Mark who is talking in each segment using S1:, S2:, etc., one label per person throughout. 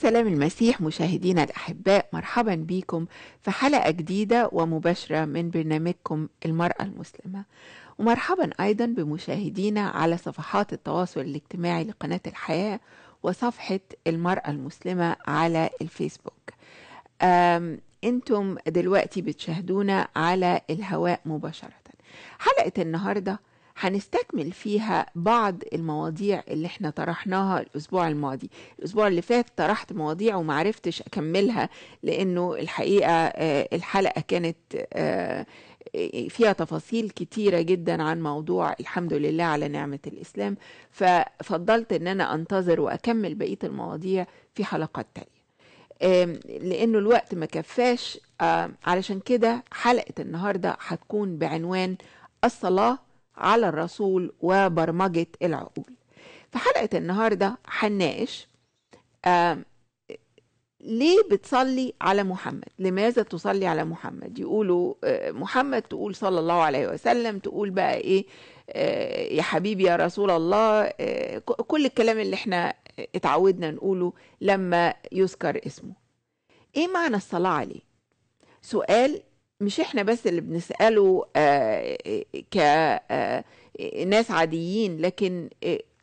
S1: سلام المسيح مشاهدينا الأحباء مرحبا بكم في حلقة جديدة ومباشرة من برنامجكم المرأة المسلمة ومرحبا أيضا بمشاهدينا على صفحات التواصل الاجتماعي لقناة الحياة وصفحة المرأة المسلمة على الفيسبوك أنتم دلوقتي بتشاهدونا على الهواء مباشرة حلقة النهارده هنستكمل فيها بعض المواضيع اللي احنا طرحناها الأسبوع الماضي الأسبوع اللي فات طرحت مواضيع ومعرفتش أكملها لأنه الحقيقة آه، الحلقة كانت آه، فيها تفاصيل كتيرة جدا عن موضوع الحمد لله على نعمة الإسلام ففضلت أن أنا أنتظر وأكمل بقية المواضيع في حلقات تانية لأنه الوقت ما كفاش علشان كده حلقة النهاردة هتكون بعنوان الصلاة على الرسول وبرمجة العقول في حلقة النهاردة هنناقش آه ليه بتصلي على محمد لماذا تصلي على محمد يقولوا آه محمد تقول صلى الله عليه وسلم تقول بقى ايه آه يا حبيبي يا رسول الله آه، كل الكلام اللي احنا اتعودنا نقوله لما يذكر اسمه ايه معنى الصلاة عليه سؤال مش احنا بس اللي بنساله آه، آه، كناس آه، عاديين لكن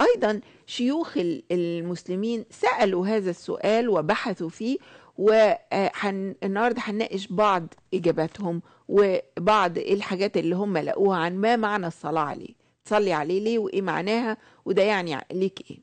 S1: ايضا شيوخ المسلمين سالوا هذا السؤال وبحثوا فيه والنهارده هنناقش بعض اجاباتهم وبعض الحاجات اللي هم لقوها عن ما معنى الصلاه عليه تصلي عليه ليه وايه معناها وده يعني ليك ايه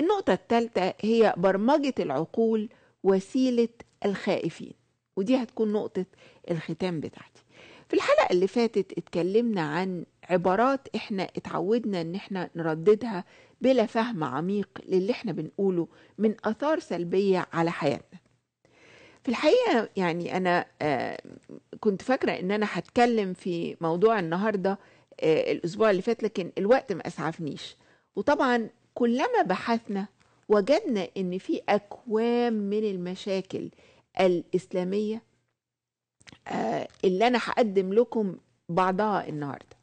S1: النقطه الثالثه هي برمجه العقول وسيله الخائفين ودي هتكون نقطة الختام بتاعتي في الحلقة اللي فاتت اتكلمنا عن عبارات احنا اتعودنا ان احنا نرددها بلا فهم عميق للي احنا بنقوله من اثار سلبية على حياتنا في الحقيقة يعني انا آه، كنت فاكرة ان انا هتكلم في موضوع النهاردة آه، الاسبوع اللي فات لكن الوقت ما اسعفنيش وطبعا كلما بحثنا وجدنا ان في اكوام من المشاكل الإسلامية آه، اللي أنا هقدم لكم بعضها النهاردة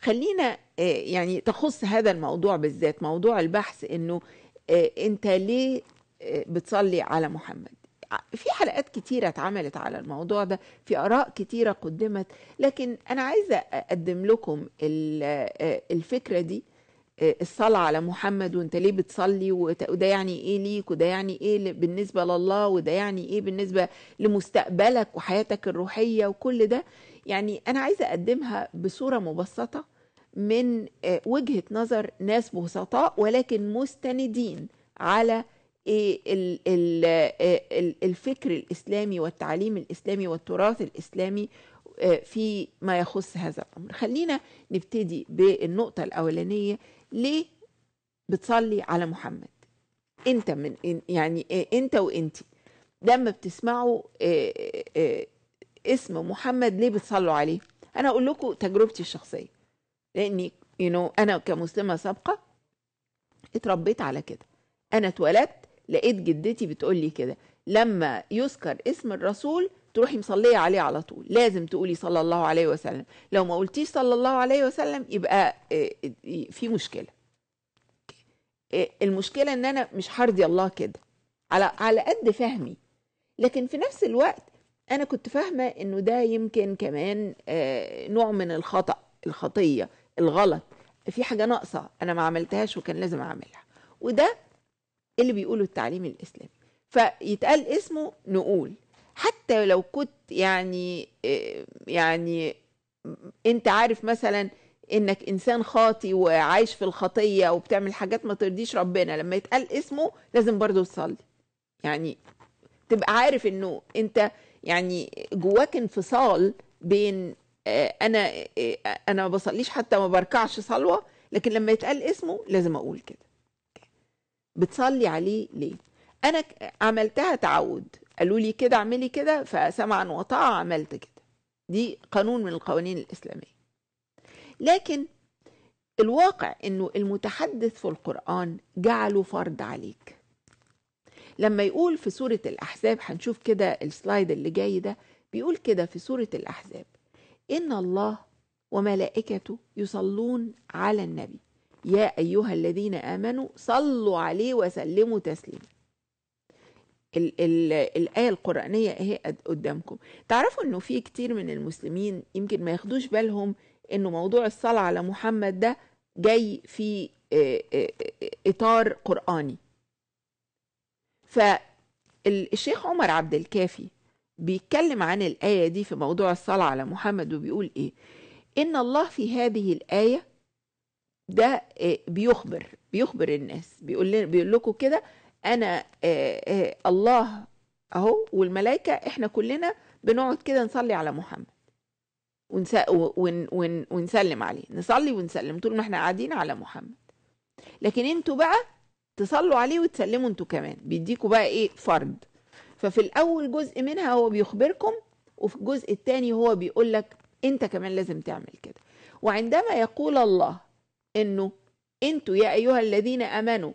S1: خلينا آه، يعني تخص هذا الموضوع بالذات موضوع البحث انه آه، انت ليه بتصلي على محمد في حلقات كتيرة اتعملت على الموضوع ده في آراء كتيرة قدمت لكن أنا عايزة أقدم لكم الفكرة دي الصلاة على محمد وانت ليه بتصلي وده يعني ايه ليك وده يعني ايه بالنسبة لله وده يعني ايه بالنسبة لمستقبلك وحياتك الروحية وكل ده يعني انا عايزة اقدمها بصورة مبسطة من آه، وجهة نظر ناس بسطاء ولكن مستندين على إيه، آه، الفكر الإسلامي والتعليم الإسلامي والتراث الإسلامي آه، في ما يخص هذا الأمر خلينا نبتدي بالنقطة الأولانية ليه بتصلي على محمد انت من يعني إيه، انت وانتي لما بتسمعوا آه، آه، آه، اسم محمد ليه بتصلوا عليه انا اقول لكم تجربتي الشخصيه لاني يو you know, انا كمسلمه سابقه اتربيت على كده انا اتولدت لقيت جدتي بتقول لي كده لما يذكر اسم الرسول تروحي مصلية عليه على طول لازم تقولي صلى الله عليه وسلم لو ما قلتيش صلى الله عليه وسلم يبقى آه، آه، في مشكلة إيه، المشكلة ان انا مش حرضي الله كده على على قد فهمي لكن في نفس الوقت انا كنت فاهمة انه ده يمكن كمان آه، نوع من الخطأ الخطية الغلط في حاجة ناقصة انا ما عملتهاش وكان لازم اعملها وده اللي بيقوله التعليم الاسلامي فيتقال اسمه نقول حتى لو كنت يعني آه، يعني انت عارف مثلا انك انسان خاطي وعايش في الخطيه وبتعمل حاجات ما ترضيش ربنا لما يتقال اسمه لازم برضه تصلي يعني تبقى عارف انه انت يعني جواك انفصال بين آه، انا آه، انا ما بصليش حتى ما بركعش صلوه لكن لما يتقال اسمه لازم اقول كده بتصلي عليه ليه انا عملتها تعود قالوا لي كده اعملي كده فسمعا وطاعة عملت كده دي قانون من القوانين الإسلامية لكن الواقع انه المتحدث في القرآن جعله فرض عليك لما يقول في سورة الأحزاب هنشوف كده السلايد اللي جاي ده بيقول كده في سورة الأحزاب إن الله وملائكته يصلون على النبي يا أيها الذين آمنوا صلوا عليه وسلموا تسليما ال ال الآية القرآنية اهي قدامكم تعرفوا انه في كتير من المسلمين يمكن ما ياخدوش بالهم انه موضوع الصلاة على محمد ده جاي في آه، آه، آه، إطار قرآني فالشيخ عمر عبد الكافي بيتكلم عن الآية دي في موضوع الصلاة على محمد وبيقول إيه إن الله في هذه الآية ده بيخبر بيخبر الناس بيقول بيقول لكم كده انا آه، آه، الله اهو والملائكه احنا كلنا بنقعد كده نصلي على محمد ونس... ون... ون... ونسلم عليه نصلي ونسلم طول ما احنا قاعدين على محمد لكن انتوا بقى تصلوا عليه وتسلموا انتوا كمان بيديكوا بقى ايه فرض ففي الاول جزء منها هو بيخبركم وفي الجزء الثاني هو بيقول لك انت كمان لازم تعمل كده وعندما يقول الله انه انتوا يا ايها الذين امنوا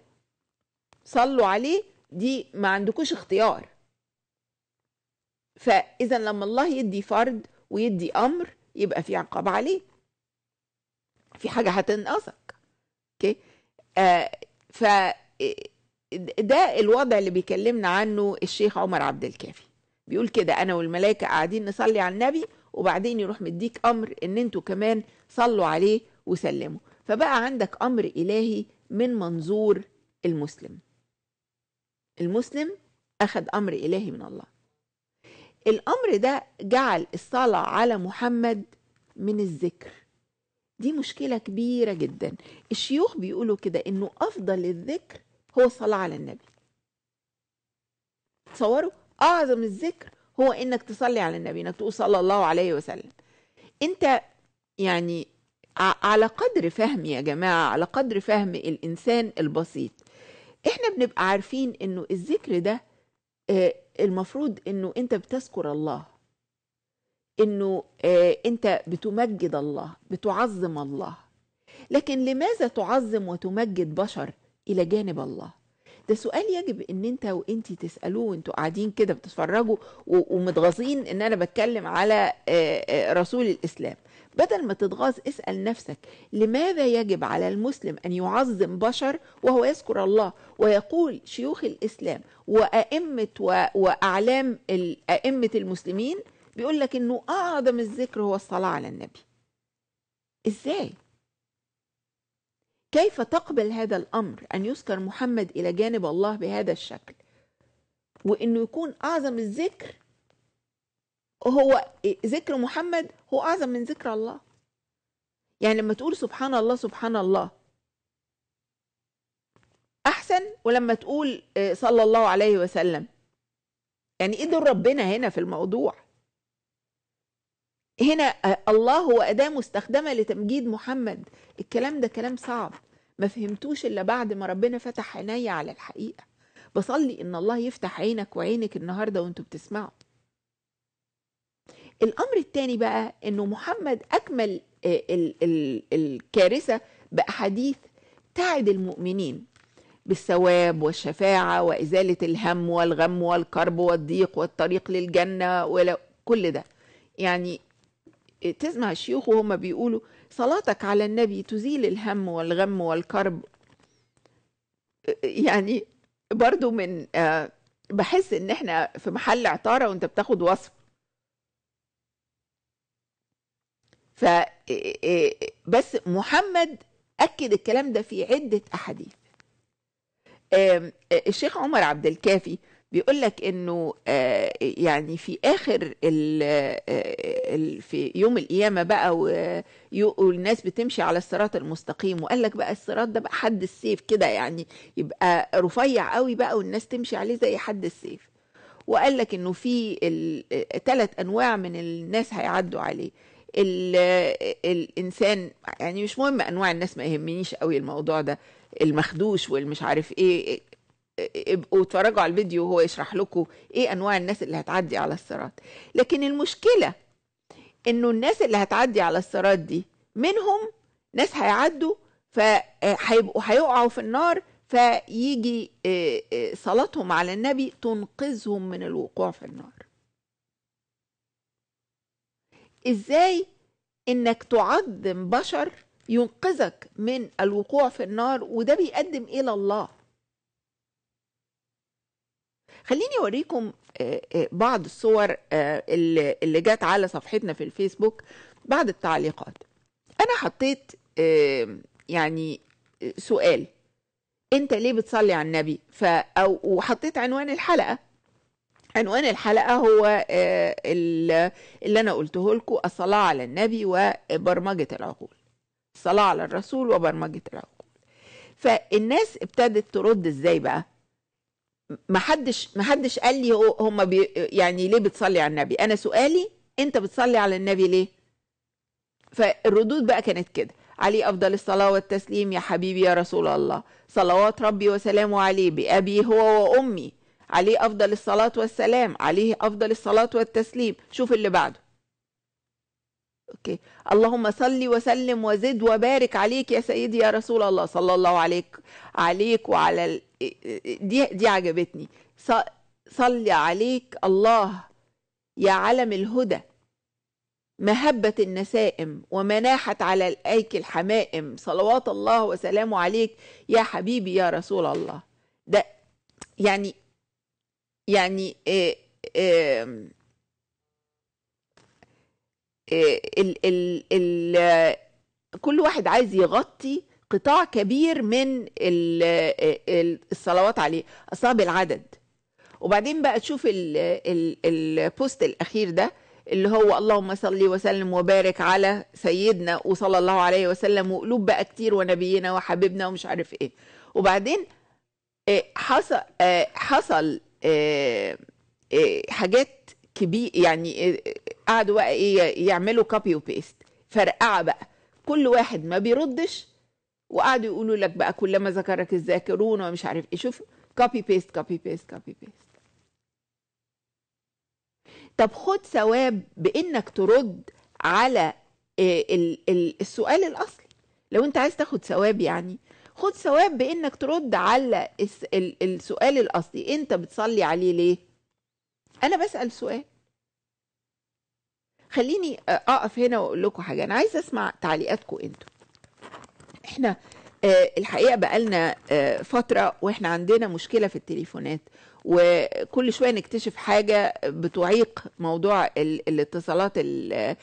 S1: صلوا عليه دي ما عندكوش اختيار فاذا لما الله يدي فرض ويدي امر يبقى في عقاب عليه في حاجه هتنقصك اوكي آه ف ده الوضع اللي بيكلمنا عنه الشيخ عمر عبد الكافي بيقول كده انا والملائكه قاعدين نصلي على النبي وبعدين يروح مديك امر ان انتوا كمان صلوا عليه وسلموا فبقى عندك امر الهي من منظور المسلم المسلم أخذ أمر إلهي من الله الأمر ده جعل الصلاة على محمد من الذكر دي مشكلة كبيرة جدا الشيوخ بيقولوا كده إنه أفضل الذكر هو الصلاة على النبي تصوروا أعظم الذكر هو إنك تصلي على النبي إنك تقول صلى الله عليه وسلم أنت يعني على قدر فهم يا جماعة على قدر فهم الإنسان البسيط احنا بنبقى عارفين انه الذكر ده آه، المفروض انه انت بتذكر الله انه آه، انت بتمجد الله بتعظم الله لكن لماذا تعظم وتمجد بشر الى جانب الله ده سؤال يجب ان انت وانت تسالوه وانتوا قاعدين كده بتتفرجوا ومتغاظين ان انا بتكلم على آه، رسول الاسلام بدل ما تتغاظ اسأل نفسك لماذا يجب على المسلم أن يعظم بشر وهو يذكر الله ويقول شيوخ الإسلام وأئمة وأعلام أئمة المسلمين بيقول لك إنه أعظم الذكر هو الصلاة على النبي إزاي؟ كيف تقبل هذا الأمر أن يذكر محمد إلى جانب الله بهذا الشكل وإنه يكون أعظم الذكر هو ذكر محمد هو أعظم من ذكر الله يعني لما تقول سبحان الله سبحان الله أحسن ولما تقول آه، صلى الله عليه وسلم يعني إيه دور ربنا هنا في الموضوع هنا آه، الله هو أداة مستخدمة لتمجيد محمد الكلام ده كلام صعب ما فهمتوش إلا بعد ما ربنا فتح عيني على الحقيقة بصلي إن الله يفتح عينك وعينك النهاردة وانتوا بتسمعوا الامر الثاني بقى انه محمد اكمل آه، الكارثه باحاديث تعد المؤمنين بالثواب والشفاعه وازاله الهم والغم والكرب والضيق والطريق للجنه وكل ده يعني تسمع الشيوخ وهم بيقولوا صلاتك على النبي تزيل الهم والغم والكرب يعني برضو من آه، بحس ان احنا في محل عطاره وانت بتاخد وصف ف إيه، إيه، بس محمد اكد الكلام ده في عده احاديث الشيخ عمر عبد الكافي بيقول لك انه آه، يعني في اخر آه، في يوم القيامه بقى والناس بتمشي على الصراط المستقيم وقال لك بقى الصراط ده بقى حد السيف كده يعني يبقى رفيع قوي بقى والناس تمشي عليه زي حد السيف وقال لك انه في ثلاث آه، انواع من الناس هيعدوا عليه الانسان يعني مش مهم انواع الناس ما يهمنيش قوي الموضوع ده المخدوش والمش عارف إيه،, ايه ابقوا اتفرجوا على الفيديو وهو يشرح لكم ايه انواع الناس اللي هتعدي على الصراط لكن المشكله انه الناس اللي هتعدي على الصراط دي منهم ناس هيعدوا فهيبقوا آه، هيقعوا في النار فيجي آه، آه، صلاتهم على النبي تنقذهم من الوقوع في النار ازاي انك تعظم بشر ينقذك من الوقوع في النار وده بيقدم الى الله خليني اوريكم آه، آه، بعض الصور آه، اللي جت على صفحتنا في الفيسبوك بعد التعليقات انا حطيت يعني سؤال انت ليه بتصلي على النبي ف او وحطيت عنوان الحلقه عنوان الحلقة هو آه، اللي أنا قلته لكم الصلاة على النبي وبرمجة العقول الصلاة على الرسول وبرمجة العقول فالناس ابتدت ترد ازاي بقى محدش محدش قال لي هم بي يعني ليه بتصلي على النبي انا سؤالي انت بتصلي على النبي ليه فالردود بقى كانت كده عليه أفضل الصلاة والتسليم يا حبيبي يا رسول الله صلوات ربي وسلامه عليه بأبي هو وأمي عليه أفضل الصلاة والسلام عليه أفضل الصلاة والتسليم شوف اللي بعده أوكي اللهم صل وسلم وزد وبارك عليك يا سيدي يا رسول الله صلى الله عليك عليك وعلى ال... دي دي عجبتني صلي عليك الله يا علم الهدى مهبة النسائم ومناحت على الأيك الحمائم صلوات الله وسلامه عليك يا حبيبي يا رسول الله ده يعني يعني آه، آه، ال ال ال كل واحد عايز يغطي قطاع كبير من آه، الصلوات عليه اصاب بالعدد وبعدين بقى تشوف ال ال البوست الاخير ده اللي هو اللهم صل وسلم وبارك على سيدنا وصلى الله عليه وسلم وقلوب بقى كتير ونبينا وحبيبنا ومش عارف ايه وبعدين حصل حصل آه، آه، حاجات كبير يعني آه، قعدوا بقى ايه يعملوا كوبي وبيست فرقعه بقى كل واحد ما بيردش وقعدوا يقولوا لك بقى كلما ذكرك الذاكرون ومش عارف ايه شوف كوبي بيست كوبي بيست كوبي بيست طب خد ثواب بانك ترد على السؤال الاصلي لو انت عايز تاخد ثواب يعني خد ثواب بانك ترد على السؤال الاصلي انت بتصلي عليه ليه انا بسال سؤال خليني آه، اقف هنا واقول لكم حاجه انا عايزه اسمع تعليقاتكم انتوا احنا آه، الحقيقه بقالنا آه، فتره واحنا عندنا مشكله في التليفونات وكل شويه نكتشف حاجه بتعيق موضوع الاتصالات اللي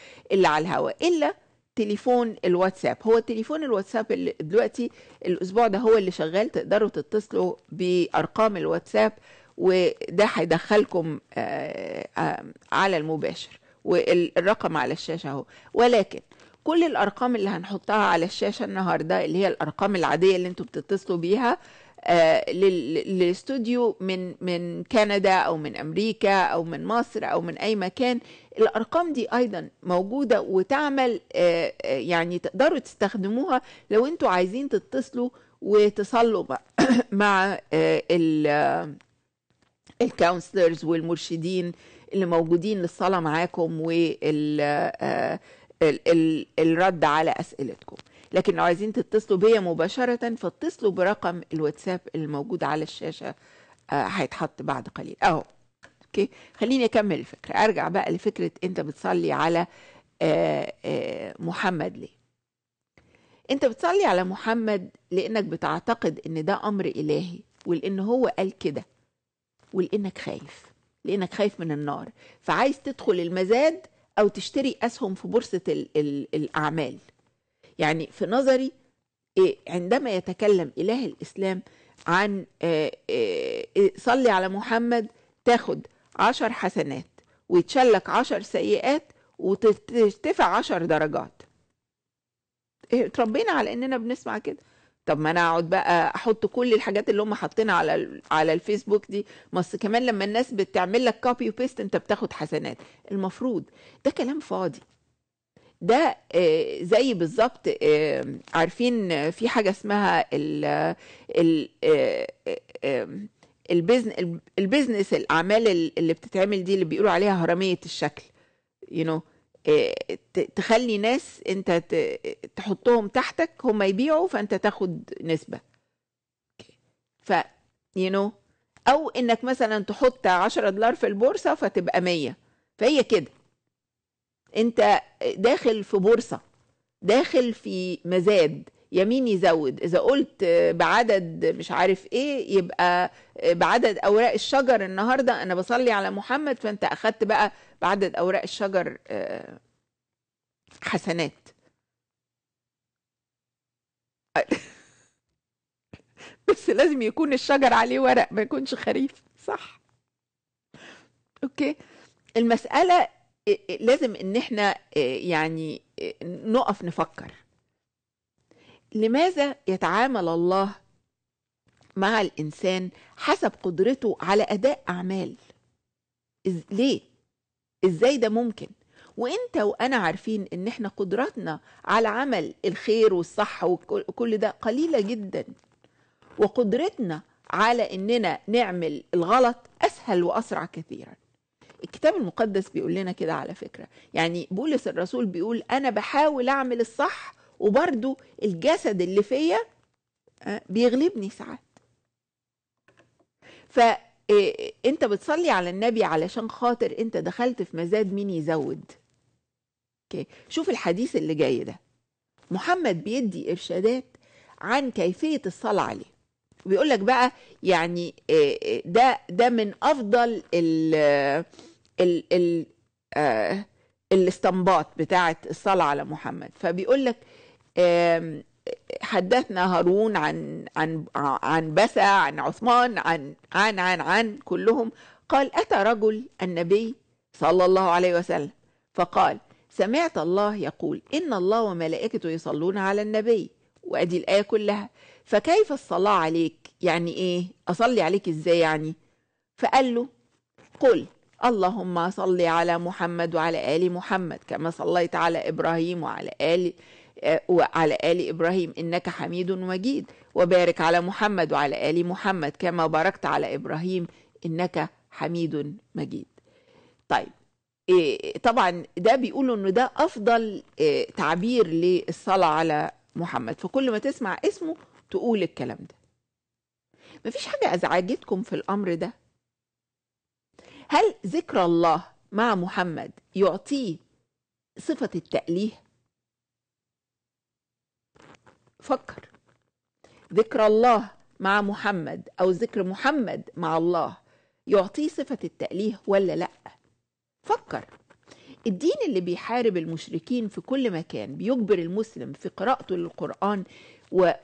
S1: على الهواء الا تليفون الواتساب هو تليفون الواتساب اللي دلوقتي الاسبوع ده هو اللي شغال تقدروا تتصلوا بارقام الواتساب وده هيدخلكم آه، آه، على المباشر والرقم على الشاشه اهو ولكن كل الارقام اللي هنحطها على الشاشه النهارده اللي هي الارقام العاديه اللي انتم بتتصلوا بيها آه، للاستوديو من من كندا او من امريكا او من مصر او من اي مكان الارقام دي ايضا موجوده وتعمل آه، آه، يعني تقدروا تستخدموها لو انتوا عايزين تتصلوا وتصلوا مع الكونسلرز والمرشدين اللي موجودين للصلاه معاكم والرد على اسئلتكم لكن لو عايزين تتصلوا بيا مباشرة فاتصلوا برقم الواتساب الموجود على الشاشة آه، هيتحط بعد قليل اهو اوكي خليني اكمل الفكرة ارجع بقى لفكرة انت بتصلي على آآ آه، آآ آه، محمد ليه انت بتصلي على محمد لانك بتعتقد ان ده امر الهي ولان هو قال كده ولانك خايف لانك خايف من النار فعايز تدخل المزاد او تشتري اسهم في بورصه الاعمال يعني في نظري إيه، عندما يتكلم إله الإسلام عن آه، آه، إيه، صلي على محمد تاخد عشر حسنات ويتشلك عشر سيئات وترتفع عشر درجات إيه، اتربينا على اننا بنسمع كده طب ما انا اقعد بقى احط كل الحاجات اللي هم حاطينها على على الفيسبوك دي بس كمان لما الناس بتعمل لك كوبي وبيست انت بتاخد حسنات المفروض ده كلام فاضي ده آه، زي بالظبط آه، عارفين آه، في حاجه اسمها ال ال البيزنس الاعمال اللي بتتعمل دي اللي بيقولوا عليها هرميه الشكل يو نو تخلي ناس انت تحطهم تحتك هم يبيعوا فانت تاخد نسبه ف يو نو او انك مثلا تحط 10 دولار في البورصه فتبقى 100 فهي كده انت داخل في بورصه داخل في مزاد يمين يزود اذا قلت بعدد مش عارف ايه يبقى بعدد اوراق الشجر النهارده انا بصلي على محمد فانت اخدت بقى بعدد اوراق الشجر آه، حسنات بس لازم يكون الشجر عليه ورق ما يكونش خريف صح اوكي المساله إيه، إيه، لازم ان احنا إيه، يعني نقف نفكر لماذا يتعامل الله مع الانسان حسب قدرته على اداء اعمال إز... ليه ازاي ده ممكن وانت وانا عارفين ان احنا قدراتنا على عمل الخير والصح وكل ده قليله جدا وقدرتنا على اننا نعمل الغلط اسهل واسرع كثيرا الكتاب المقدس بيقول لنا كده على فكرة يعني بولس الرسول بيقول أنا بحاول أعمل الصح وبرضو الجسد اللي فيا آه، بيغلبني ساعات فانت آه، بتصلي على النبي علشان خاطر انت دخلت في مزاد مين يزود اوكي شوف الحديث اللي جاي ده محمد بيدي ارشادات عن كيفيه الصلاه عليه وبيقول لك بقى يعني آه، ده ده من افضل ال ال آه الاستنباط بتاعة الصلاة على محمد فبيقول لك آه حدثنا هارون عن عن عن بسع عن عثمان عن عن عن عن كلهم قال أتى رجل النبي صلى الله عليه وسلم فقال سمعت الله يقول إن الله وملائكته يصلون على النبي وأدي الآية كلها فكيف الصلاة عليك يعني إيه أصلي عليك إزاي يعني فقال له قل اللهم صل على محمد وعلى ال محمد كما صليت على ابراهيم وعلى ال آه، وعلى ال ابراهيم انك حميد مجيد وبارك على محمد وعلى ال محمد كما باركت على ابراهيم انك حميد مجيد طيب آه، طبعا ده بيقولوا انه ده افضل آه، تعبير للصلاه على محمد فكل ما تسمع اسمه تقول الكلام ده مفيش حاجه ازعجتكم في الامر ده هل ذكر الله مع محمد يعطيه صفة التأليه؟ فكر ذكر الله مع محمد أو ذكر محمد مع الله يعطيه صفة التأليه ولا لأ؟ فكر الدين اللي بيحارب المشركين في كل مكان بيجبر المسلم في قراءته للقرآن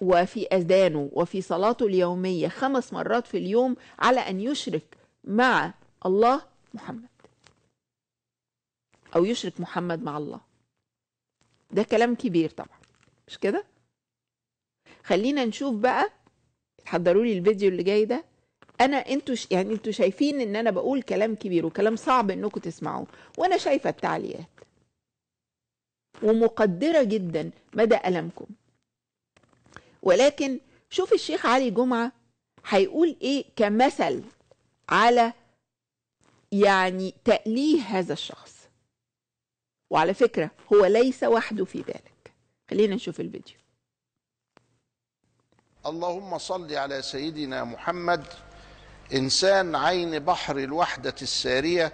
S1: وفي أذانه وفي صلاته اليومية خمس مرات في اليوم على أن يشرك مع الله محمد أو يشرك محمد مع الله ده كلام كبير طبعا مش كده خلينا نشوف بقى حضروا لي الفيديو اللي جاي ده انا انتوا ش... يعني انتوا شايفين ان انا بقول كلام كبير وكلام صعب انكم تسمعوه وانا شايفه التعليقات ومقدره جدا مدى المكم ولكن شوف الشيخ علي جمعه هيقول ايه كمثل على يعني تأليه هذا الشخص وعلى فكرة هو ليس وحده في ذلك خلينا نشوف الفيديو
S2: اللهم صل على سيدنا محمد إنسان عين بحر الوحدة السارية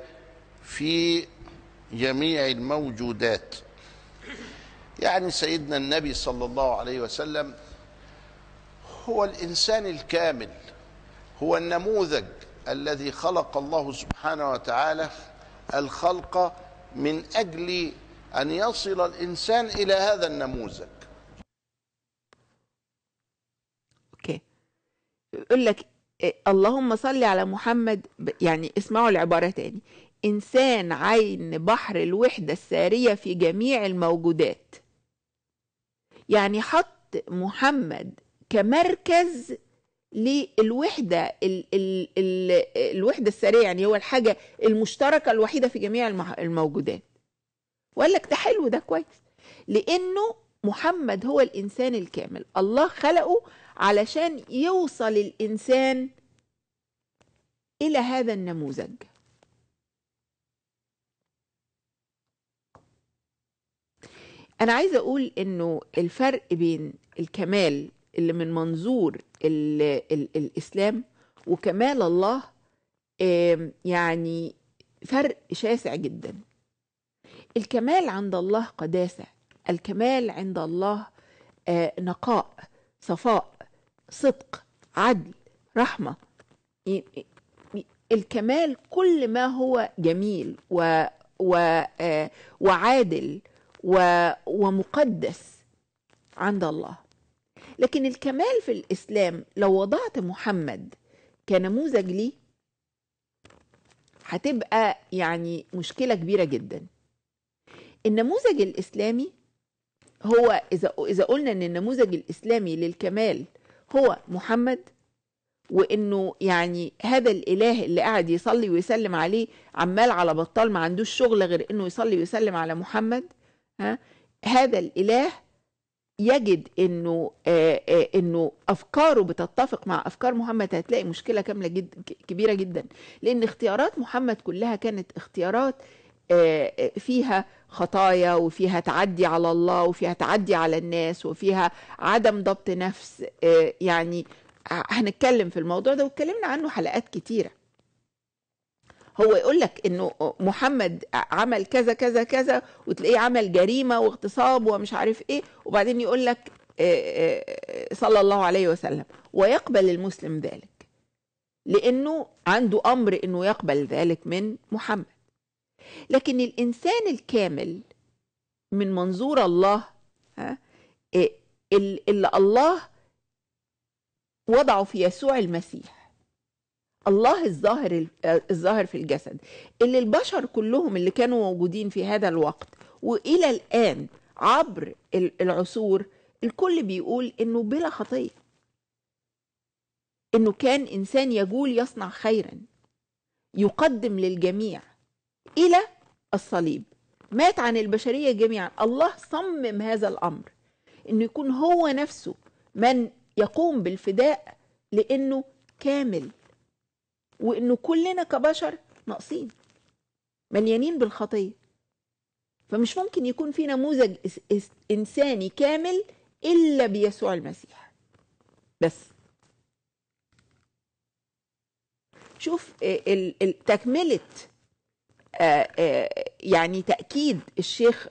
S2: في جميع الموجودات يعني سيدنا النبي صلى الله عليه وسلم هو الإنسان الكامل هو النموذج الذي خلق الله سبحانه وتعالى الخلق من أجل أن يصل الإنسان إلى هذا النموذج
S1: أوكي يقول لك اللهم صل على محمد يعني اسمعوا العبارة تاني إنسان عين بحر الوحدة السارية في جميع الموجودات يعني حط محمد كمركز للوحده ال ال ال الوحده السريعه يعني هو الحاجه المشتركه الوحيده في جميع الموجودات وقال لك ده حلو ده كويس لانه محمد هو الانسان الكامل الله خلقه علشان يوصل الانسان الى هذا النموذج انا عايزه اقول انه الفرق بين الكمال اللي من منظور ال ال الإسلام وكمال الله يعني فرق شاسع جدا الكمال عند الله قداسة الكمال عند الله آه، نقاء صفاء صدق عدل رحمة الكمال كل ما هو جميل و, و آه، وعادل و ومقدس عند الله لكن الكمال في الإسلام لو وضعت محمد كنموذج ليه هتبقى يعني مشكلة كبيرة جدا النموذج الإسلامي هو إذا إذا قلنا إن النموذج الإسلامي للكمال هو محمد وإنه يعني هذا الإله اللي قاعد يصلي ويسلم عليه عمال على بطال ما عندوش شغل غير إنه يصلي ويسلم على محمد ها هذا الإله يجد انه آه آه انه افكاره بتتفق مع افكار محمد هتلاقي مشكله كامله جدا كبيره جدا لان اختيارات محمد كلها كانت اختيارات آه،, آه فيها خطايا وفيها تعدي على الله وفيها تعدي على الناس وفيها عدم ضبط نفس آه، يعني هنتكلم في الموضوع ده واتكلمنا عنه حلقات كتيره هو يقول لك انه محمد عمل كذا كذا كذا وتلاقيه عمل جريمه واغتصاب ومش عارف ايه وبعدين يقول لك آه، آه، صلى الله عليه وسلم ويقبل المسلم ذلك لانه عنده امر انه يقبل ذلك من محمد لكن الانسان الكامل من منظور الله ها إيه، اللي الله وضعه في يسوع المسيح الله الظاهر آه، الظاهر في الجسد اللي البشر كلهم اللي كانوا موجودين في هذا الوقت والى الان عبر العصور الكل بيقول انه بلا خطيه انه كان انسان يجول يصنع خيرا يقدم للجميع الى الصليب مات عن البشريه جميعا الله صمم هذا الامر انه يكون هو نفسه من يقوم بالفداء لانه كامل وانه كلنا كبشر ناقصين مليانين بالخطيه فمش ممكن يكون في نموذج انساني كامل الا بيسوع المسيح بس شوف آه، تكمله آه، آه، يعني تاكيد الشيخ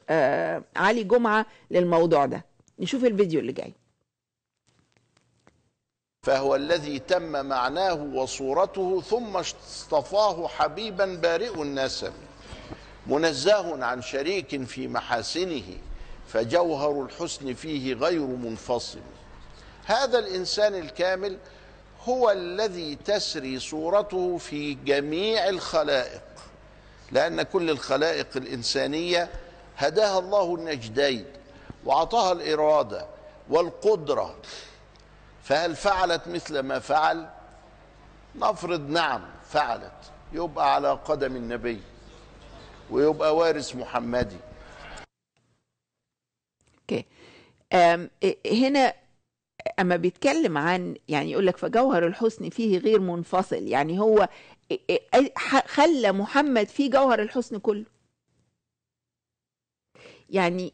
S1: علي جمعه للموضوع ده نشوف الفيديو اللي جاي
S2: فهو الذي تم معناه وصورته ثم اصطفاه حبيبا بارئ النسم منزه عن شريك في محاسنه فجوهر الحسن فيه غير منفصل هذا الانسان الكامل هو الذي تسري صورته في جميع الخلائق لان كل الخلائق الانسانيه هداها الله النجدين وعطاها الاراده والقدره فهل فعلت مثل ما فعل نفرض نعم فعلت يبقى على قدم النبي ويبقى وارث محمدي
S1: اوكي هنا اما بيتكلم عن يعني يقول لك فجوهر الحسن فيه غير منفصل يعني هو خلى محمد في جوهر الحسن كله يعني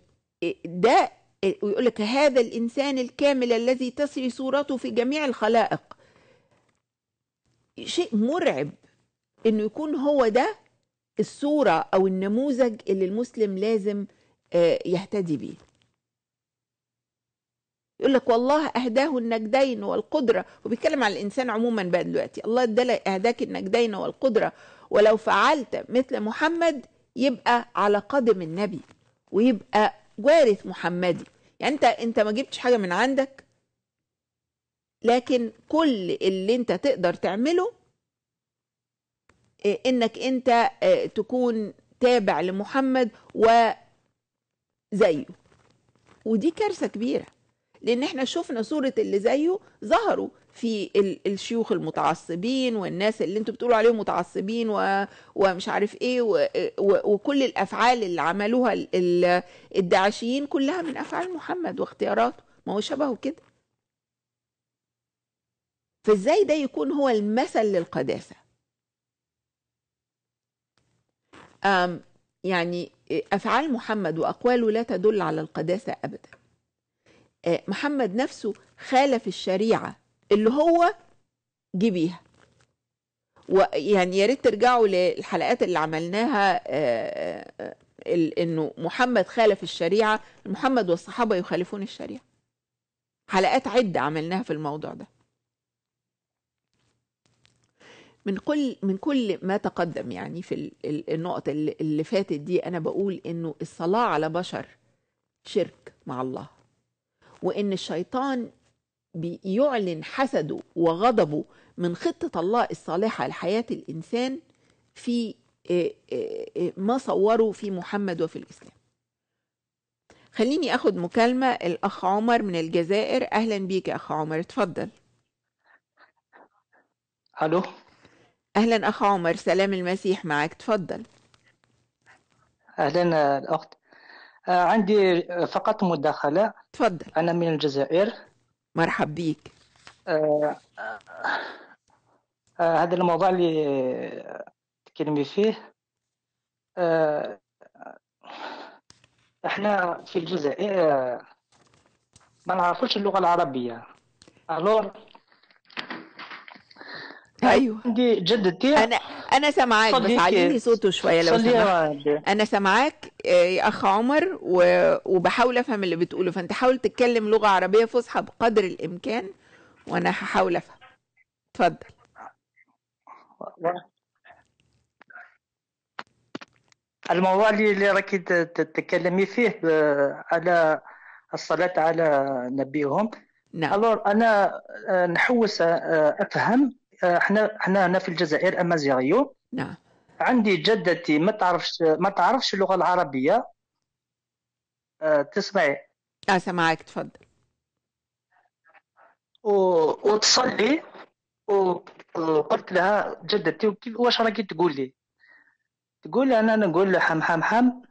S1: ده إيه، ويقول لك هذا الإنسان الكامل الذي تسري صورته في جميع الخلائق شيء مرعب إنه يكون هو ده الصورة أو النموذج اللي المسلم لازم آه، يهتدي بيه يقول لك والله اهداه النجدين والقدره وبيتكلم على الانسان عموما بقى دلوقتي الله اهداك النجدين والقدره ولو فعلت مثل محمد يبقى على قدم النبي ويبقى وارث محمدي يعني انت انت ما جبتش حاجه من عندك لكن كل اللي انت تقدر تعمله اه، انك انت اه، تكون تابع لمحمد وزيه ودي كارثه كبيره لان احنا شفنا صوره اللي زيه ظهروا في الشيوخ المتعصبين والناس اللي انتوا بتقولوا عليهم متعصبين ومش عارف ايه وكل الافعال اللي عملوها الداعشيين كلها من افعال محمد واختياراته ما هو شبهه كده فازاي ده يكون هو المثل للقداسه أم يعني افعال محمد واقواله لا تدل على القداسه ابدا أه، محمد نفسه خالف الشريعه اللي هو جه بيها ويعني يا ريت ترجعوا للحلقات اللي عملناها آه، آه، انه محمد خالف الشريعه محمد والصحابه يخالفون الشريعه حلقات عده عملناها في الموضوع ده من كل من كل ما تقدم يعني في النقط اللي فاتت دي انا بقول انه الصلاه على بشر شرك مع الله وان الشيطان بيعلن حسده وغضبه من خطة الله الصالحة لحياة الإنسان في آه، آه، آه، ما صوره في محمد وفي الإسلام خليني أخد مكالمة الأخ عمر من الجزائر أهلا بيك يا أخ عمر اتفضل ألو أهلا أخ عمر سلام المسيح معك تفضل أهلا الأخت عندي
S3: فقط مداخلة تفضل أنا من الجزائر مرحب بيك آه آه آه هذا الموضوع اللي تكلمي فيه آه احنا في الجزائر آه، ما نعرفوش اللغه العربيه الور
S1: ايوه عندي جدتي انا انا سامعاك بس عليني صوته شويه لو سمحت انا سامعاك يا آه، اخ عمر وبحاول افهم اللي بتقوله فانت حاول تتكلم لغه عربيه فصحى بقدر الامكان وانا هحاول افهم اتفضل
S3: الموضوع اللي راكي تتكلمي فيه آه، على الصلاة على نبيهم نعم. ألور أنا آه، نحوس أفهم آه، احنا احنا هنا في الجزائر امازيغيون نعم عندي جدتي ما تعرفش ما تعرفش اللغه العربيه آه، تسمعي اه سمعك تفضل و... وتصلي وقلت لها جدتي وكيف واش راكي تقول لي تقول انا نقول لها حم حم حم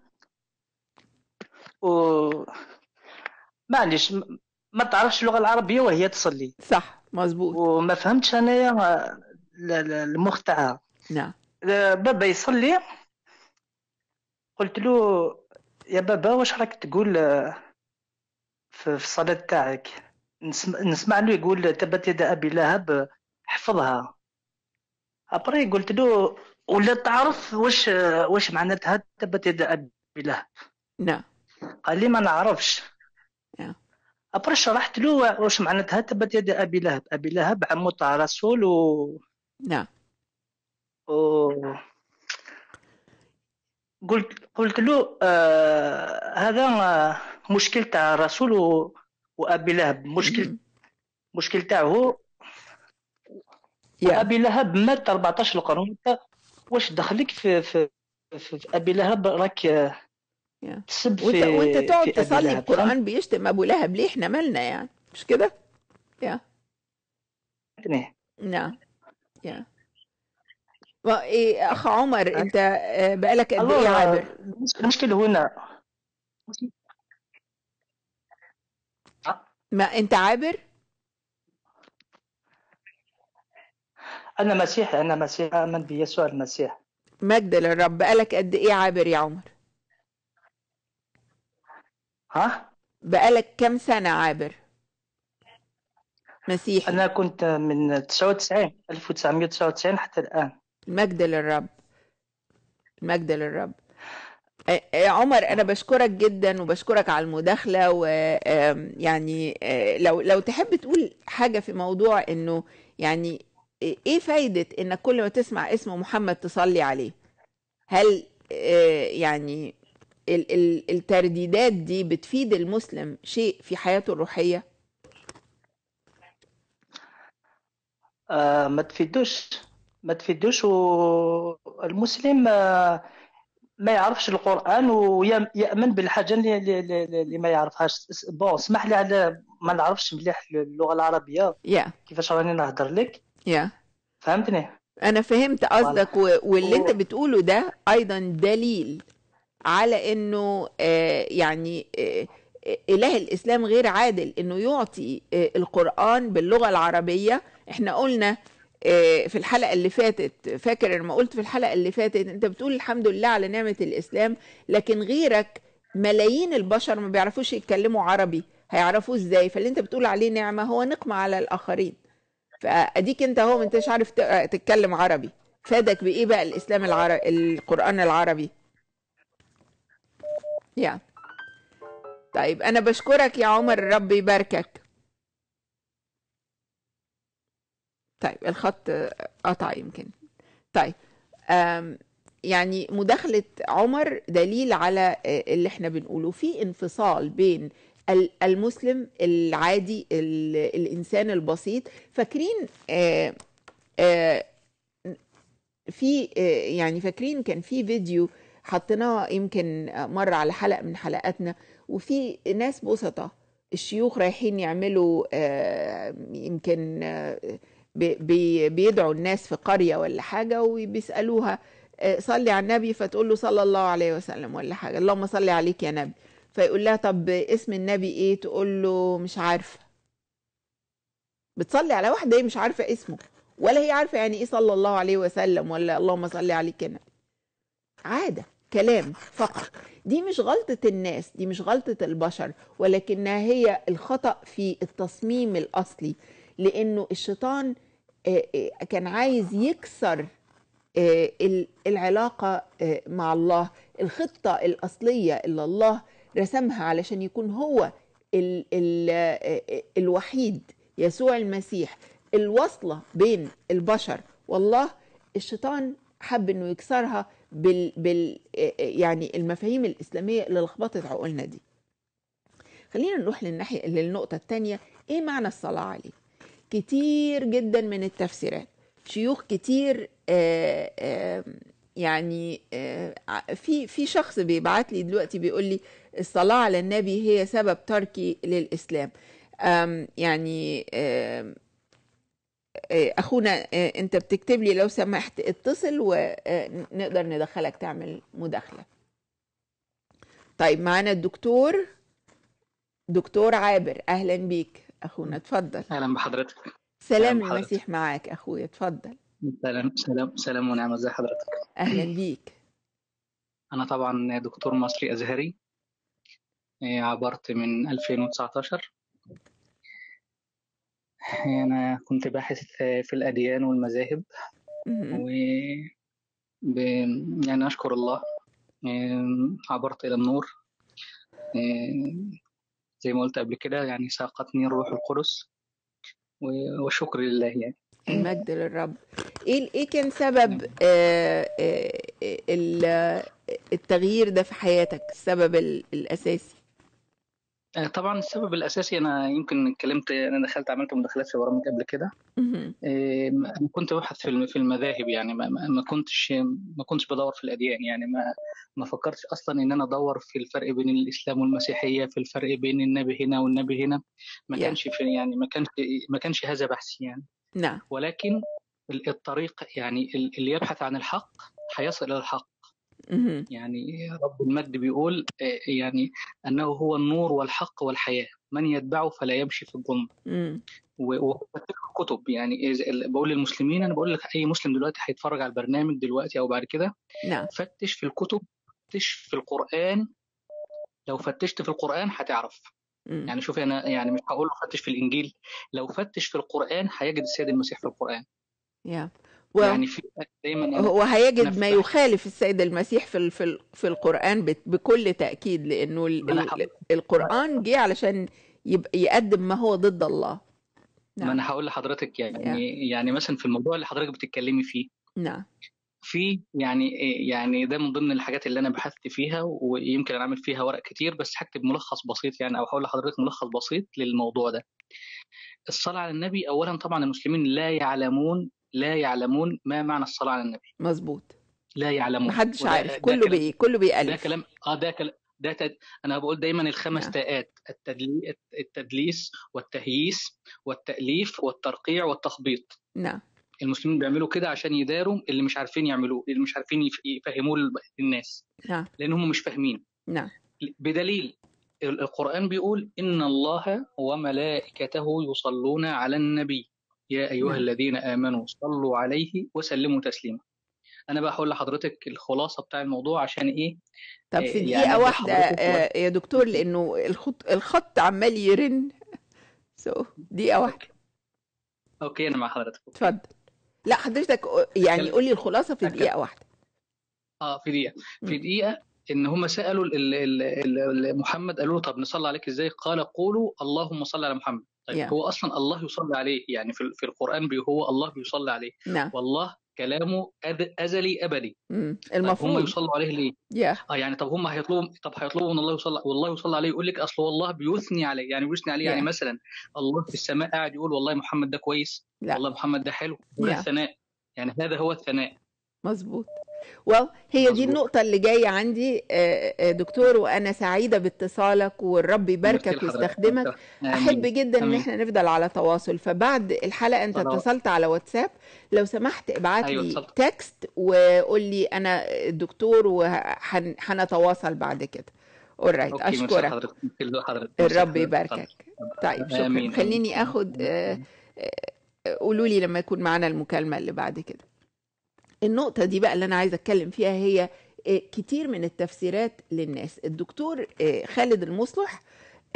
S3: و ما عنديش ما تعرفش اللغه العربيه وهي تصلي صح مزبوط وما فهمتش انايا المخ تاعها نعم بابا يصلي قلت له يا بابا واش راك تقول في الصلاة تاعك نسمع له يقول تبت يد أبي لهب حفظها أبري قلت له ولا تعرف واش واش معناتها تبت يد أبي لهب نعم قال لي ما نعرفش أبرا شرحت له واش معناتها تبت يد أبي لهب أبي لهب عمو تاع رسول و نعم و... قلت قلت له آه هذا مشكل تاع الرسول و... وابي لهب مشكل مشكل تاعه ابي لهب مات 14 قرن واش دخلك في في, في, في ابي لهب راك تسب في وانت, وانت تقعد تصلي القران بيشتم ابو
S1: لهب ليه احنا مالنا يعني مش كده؟ يا نعم يا ايه اخ عمر انت آه، بقالك قد ايه عابر؟
S3: المشكله هنا
S1: ما انت عابر؟
S3: انا مسيحي انا مسيحي امن بيسوع المسيح
S1: مجد للرب بقالك قد ايه عابر يا عمر؟ ها بقالك كم سنة عابر مسيحي أنا كنت من 99 1999 حتى الآن مجد للرب مجد للرب يا عمر انا بشكرك جدا وبشكرك على المداخله ويعني لو لو تحب تقول حاجه في موضوع انه يعني ايه فايده انك كل ما تسمع اسم محمد تصلي عليه هل يعني الترديدات دي بتفيد المسلم شيء في حياته الروحية؟
S3: آه ما تفيدوش ما تفيدوش والمسلم آه ما يعرفش القران ويامن بالحاجه اللي, اللي ما يعرفهاش بون اسمح لي على ما نعرفش مليح اللغه العربيه
S1: yeah. كيفاش راني نهضر لك yeah. فهمتني انا فهمت قصدك واللي انت بتقوله ده ايضا دليل على انه آه، يعني آه، آه، اله الاسلام غير عادل انه يعطي القران باللغه العربيه احنا قلنا في الحلقة اللي فاتت فاكر لما قلت في الحلقة اللي فاتت انت بتقول الحمد لله على نعمة الإسلام لكن غيرك ملايين البشر ما بيعرفوش يتكلموا عربي هيعرفوه ازاي فاللي انت بتقول عليه نعمة هو نقمة على الآخرين فأديك انت هو ما انتش عارف تتكلم عربي فادك بإيه بقى الإسلام العربي القرآن العربي يا طيب أنا بشكرك يا عمر ربي يباركك طيب الخط قطع يمكن طيب يعني مداخلة عمر دليل على آه، اللي احنا بنقوله في انفصال بين المسلم العادي الإنسان البسيط فاكرين آه، آه، في يعني فاكرين كان في فيديو حطيناه يمكن مرة على حلقة من حلقاتنا وفي ناس بسطة الشيوخ رايحين يعملوا آه، يمكن آه، بيدعوا الناس في قرية ولا حاجة وبيسألوها آه، صلي على النبي فتقول له صلى الله عليه وسلم ولا حاجة اللهم صلي عليك يا نبي فيقول لها طب اسم النبي ايه تقول له مش عارفة بتصلي على واحدة هي مش عارفة اسمه ولا هي عارفة يعني ايه صلى الله عليه وسلم ولا اللهم صلي عليك يا نبي عادة كلام فقط دي مش غلطة الناس دي مش غلطة البشر ولكنها هي الخطأ في التصميم الأصلي لأنه الشيطان آه، آه، كان عايز يكسر آه، العلاقة مع الله الخطة الأصلية اللي الله رسمها علشان يكون هو الـ الـ الوحيد يسوع المسيح الوصلة بين البشر والله الشيطان حب انه يكسرها بال, بال يعني المفاهيم الإسلامية اللي لخبطت عقولنا دي خلينا نروح للناحية للنقطة الثانية إيه معنى الصلاة عليه كتير جدا من التفسيرات شيوخ كتير آآ آه، آآ آه، يعني آآ آه، في في شخص بيبعت لي دلوقتي بيقول لي الصلاة على النبي هي سبب تركي للإسلام يعني آه، اخونا آه، انت بتكتب لي لو سمحت اتصل ونقدر ندخلك تعمل مداخله طيب معانا الدكتور دكتور عابر اهلا بيك اخونا اتفضل اهلا بحضرتك سلام المسيح معاك اخويا اتفضل سلام سلام سلام ونعم ازي حضرتك اهلا
S4: بيك انا طبعا دكتور مصري ازهري آه، عبرت من 2019 أنا كنت باحث في الأديان والمذاهب و ب... يعني أشكر الله عبرت إلى النور زي ما قلت قبل كده يعني ساقتني الروح القدس وشكر
S1: لله يعني المجد للرب ايه ايه كان سبب نعم. آه، آه، آه، التغيير ده في حياتك السبب الاساسي
S4: آه، طبعا السبب الاساسي انا يمكن اتكلمت انا دخلت عملت مداخلات في برامج قبل كده انا كنت ببحث في في المذاهب يعني ما, ما كنتش ما كنتش بدور في الاديان يعني ما ما فكرتش اصلا ان انا ادور في الفرق بين الاسلام والمسيحيه في الفرق بين النبي هنا والنبي هنا ما كانش في يعني ما كانش ما كانش هذا بحثي يعني نعم ولكن الطريق يعني اللي يبحث عن الحق هيصل الى الحق يعني إيه رب المجد بيقول آه، يعني انه هو النور والحق والحياه من يتبعه فلا يمشي في الظلمه وكتب يعني إيه بقول للمسلمين انا بقول لك اي مسلم دلوقتي هيتفرج على البرنامج دلوقتي او بعد كده نعم فتش في الكتب فتش في القران لو فتشت في القران هتعرف يعني شوفي انا يعني مش هقول له فتش في الانجيل لو فتش في القران هيجد السيد المسيح في القران yeah. و... يعني في دايما وهيجد ما يخالف
S1: السيد المسيح في في في القرآن بكل تأكيد لأنه القرآن جه علشان يب... يقدم ما هو ضد الله
S4: نعم. ما أنا نعم. هقول لحضرتك يعني yeah. نعم. يعني مثلا في الموضوع اللي حضرتك بتتكلمي فيه نعم في يعني إيه، يعني ده من ضمن الحاجات اللي انا بحثت فيها ويمكن انا عامل فيها ورق كتير بس هكتب ملخص بسيط يعني او هقول لحضرتك ملخص بسيط للموضوع ده. الصلاه على النبي اولا طبعا المسلمين لا يعلمون لا يعلمون ما معنى الصلاة على النبي مظبوط لا يعلمون محدش عارف كله بي كله بيألف ده كلام اه ده كلام ده تد... انا بقول دايما الخمس نعم. تاءات التدلي... التدليس والتهييس والتاليف والترقيع والتخبيط نعم المسلمين بيعملوا كده عشان يداروا اللي مش عارفين يعملوه اللي مش عارفين يفهموه للناس نعم لان هم مش فاهمين نعم بدليل القران بيقول ان الله وملائكته يصلون على النبي يا ايها نعم. الذين امنوا صلوا عليه وسلموا تسليما انا بقى هقول لحضرتك الخلاصه بتاع الموضوع عشان ايه
S1: طب آه، في دقيقه يعني واحده آه، يا دكتور لانه الخط الخط عمال يرن سو so, دقيقه واحده
S4: اوكي انا مع حضرتك
S1: اتفضل لا حضرتك يعني قولي الخلاصه في دقيقه واحده
S4: اه في دقيقه في دقيقه ان هم سالوا محمد قالوا له طب نصلي عليك ازاي قال قولوا اللهم صل على محمد طيب yeah. هو اصلا الله يصلي عليه يعني في, في القران هو الله بيصلي عليه نعم. والله كلامه ازلي ابدي
S1: mm. المفروض طيب هم يصلوا عليه ليه؟ yeah.
S4: اه يعني طب هم هيطلبوا طب هيطلبوا من الله يصلي والله يصلي عليه يقول لك اصل والله بيثني عليه يعني بيثني عليه yeah. يعني مثلا الله في السماء قاعد يقول والله محمد ده كويس لا. والله محمد ده حلو ده yeah. الثناء يعني هذا هو الثناء
S1: مظبوط واو مزبوط. دي النقطة اللي جاية عندي آه، آه، دكتور وأنا سعيدة باتصالك والرب يباركك ويستخدمك أحب جدا إن احنا نفضل على تواصل فبعد الحلقة أنت اتصلت على واتساب لو سمحت ابعت أيوة، لي تكست وقول لي أنا الدكتور وهنتواصل بعد كده اورايت اشكرك حضرتك.
S4: حضرتك. الرب يباركك
S1: طيب شكرا خليني اخد آه، قولوا لي لما يكون معنا المكالمة اللي بعد كده النقطة دي بقى اللي أنا عايزة أتكلم فيها هي آه، كتير من التفسيرات للناس الدكتور آه، خالد المصلح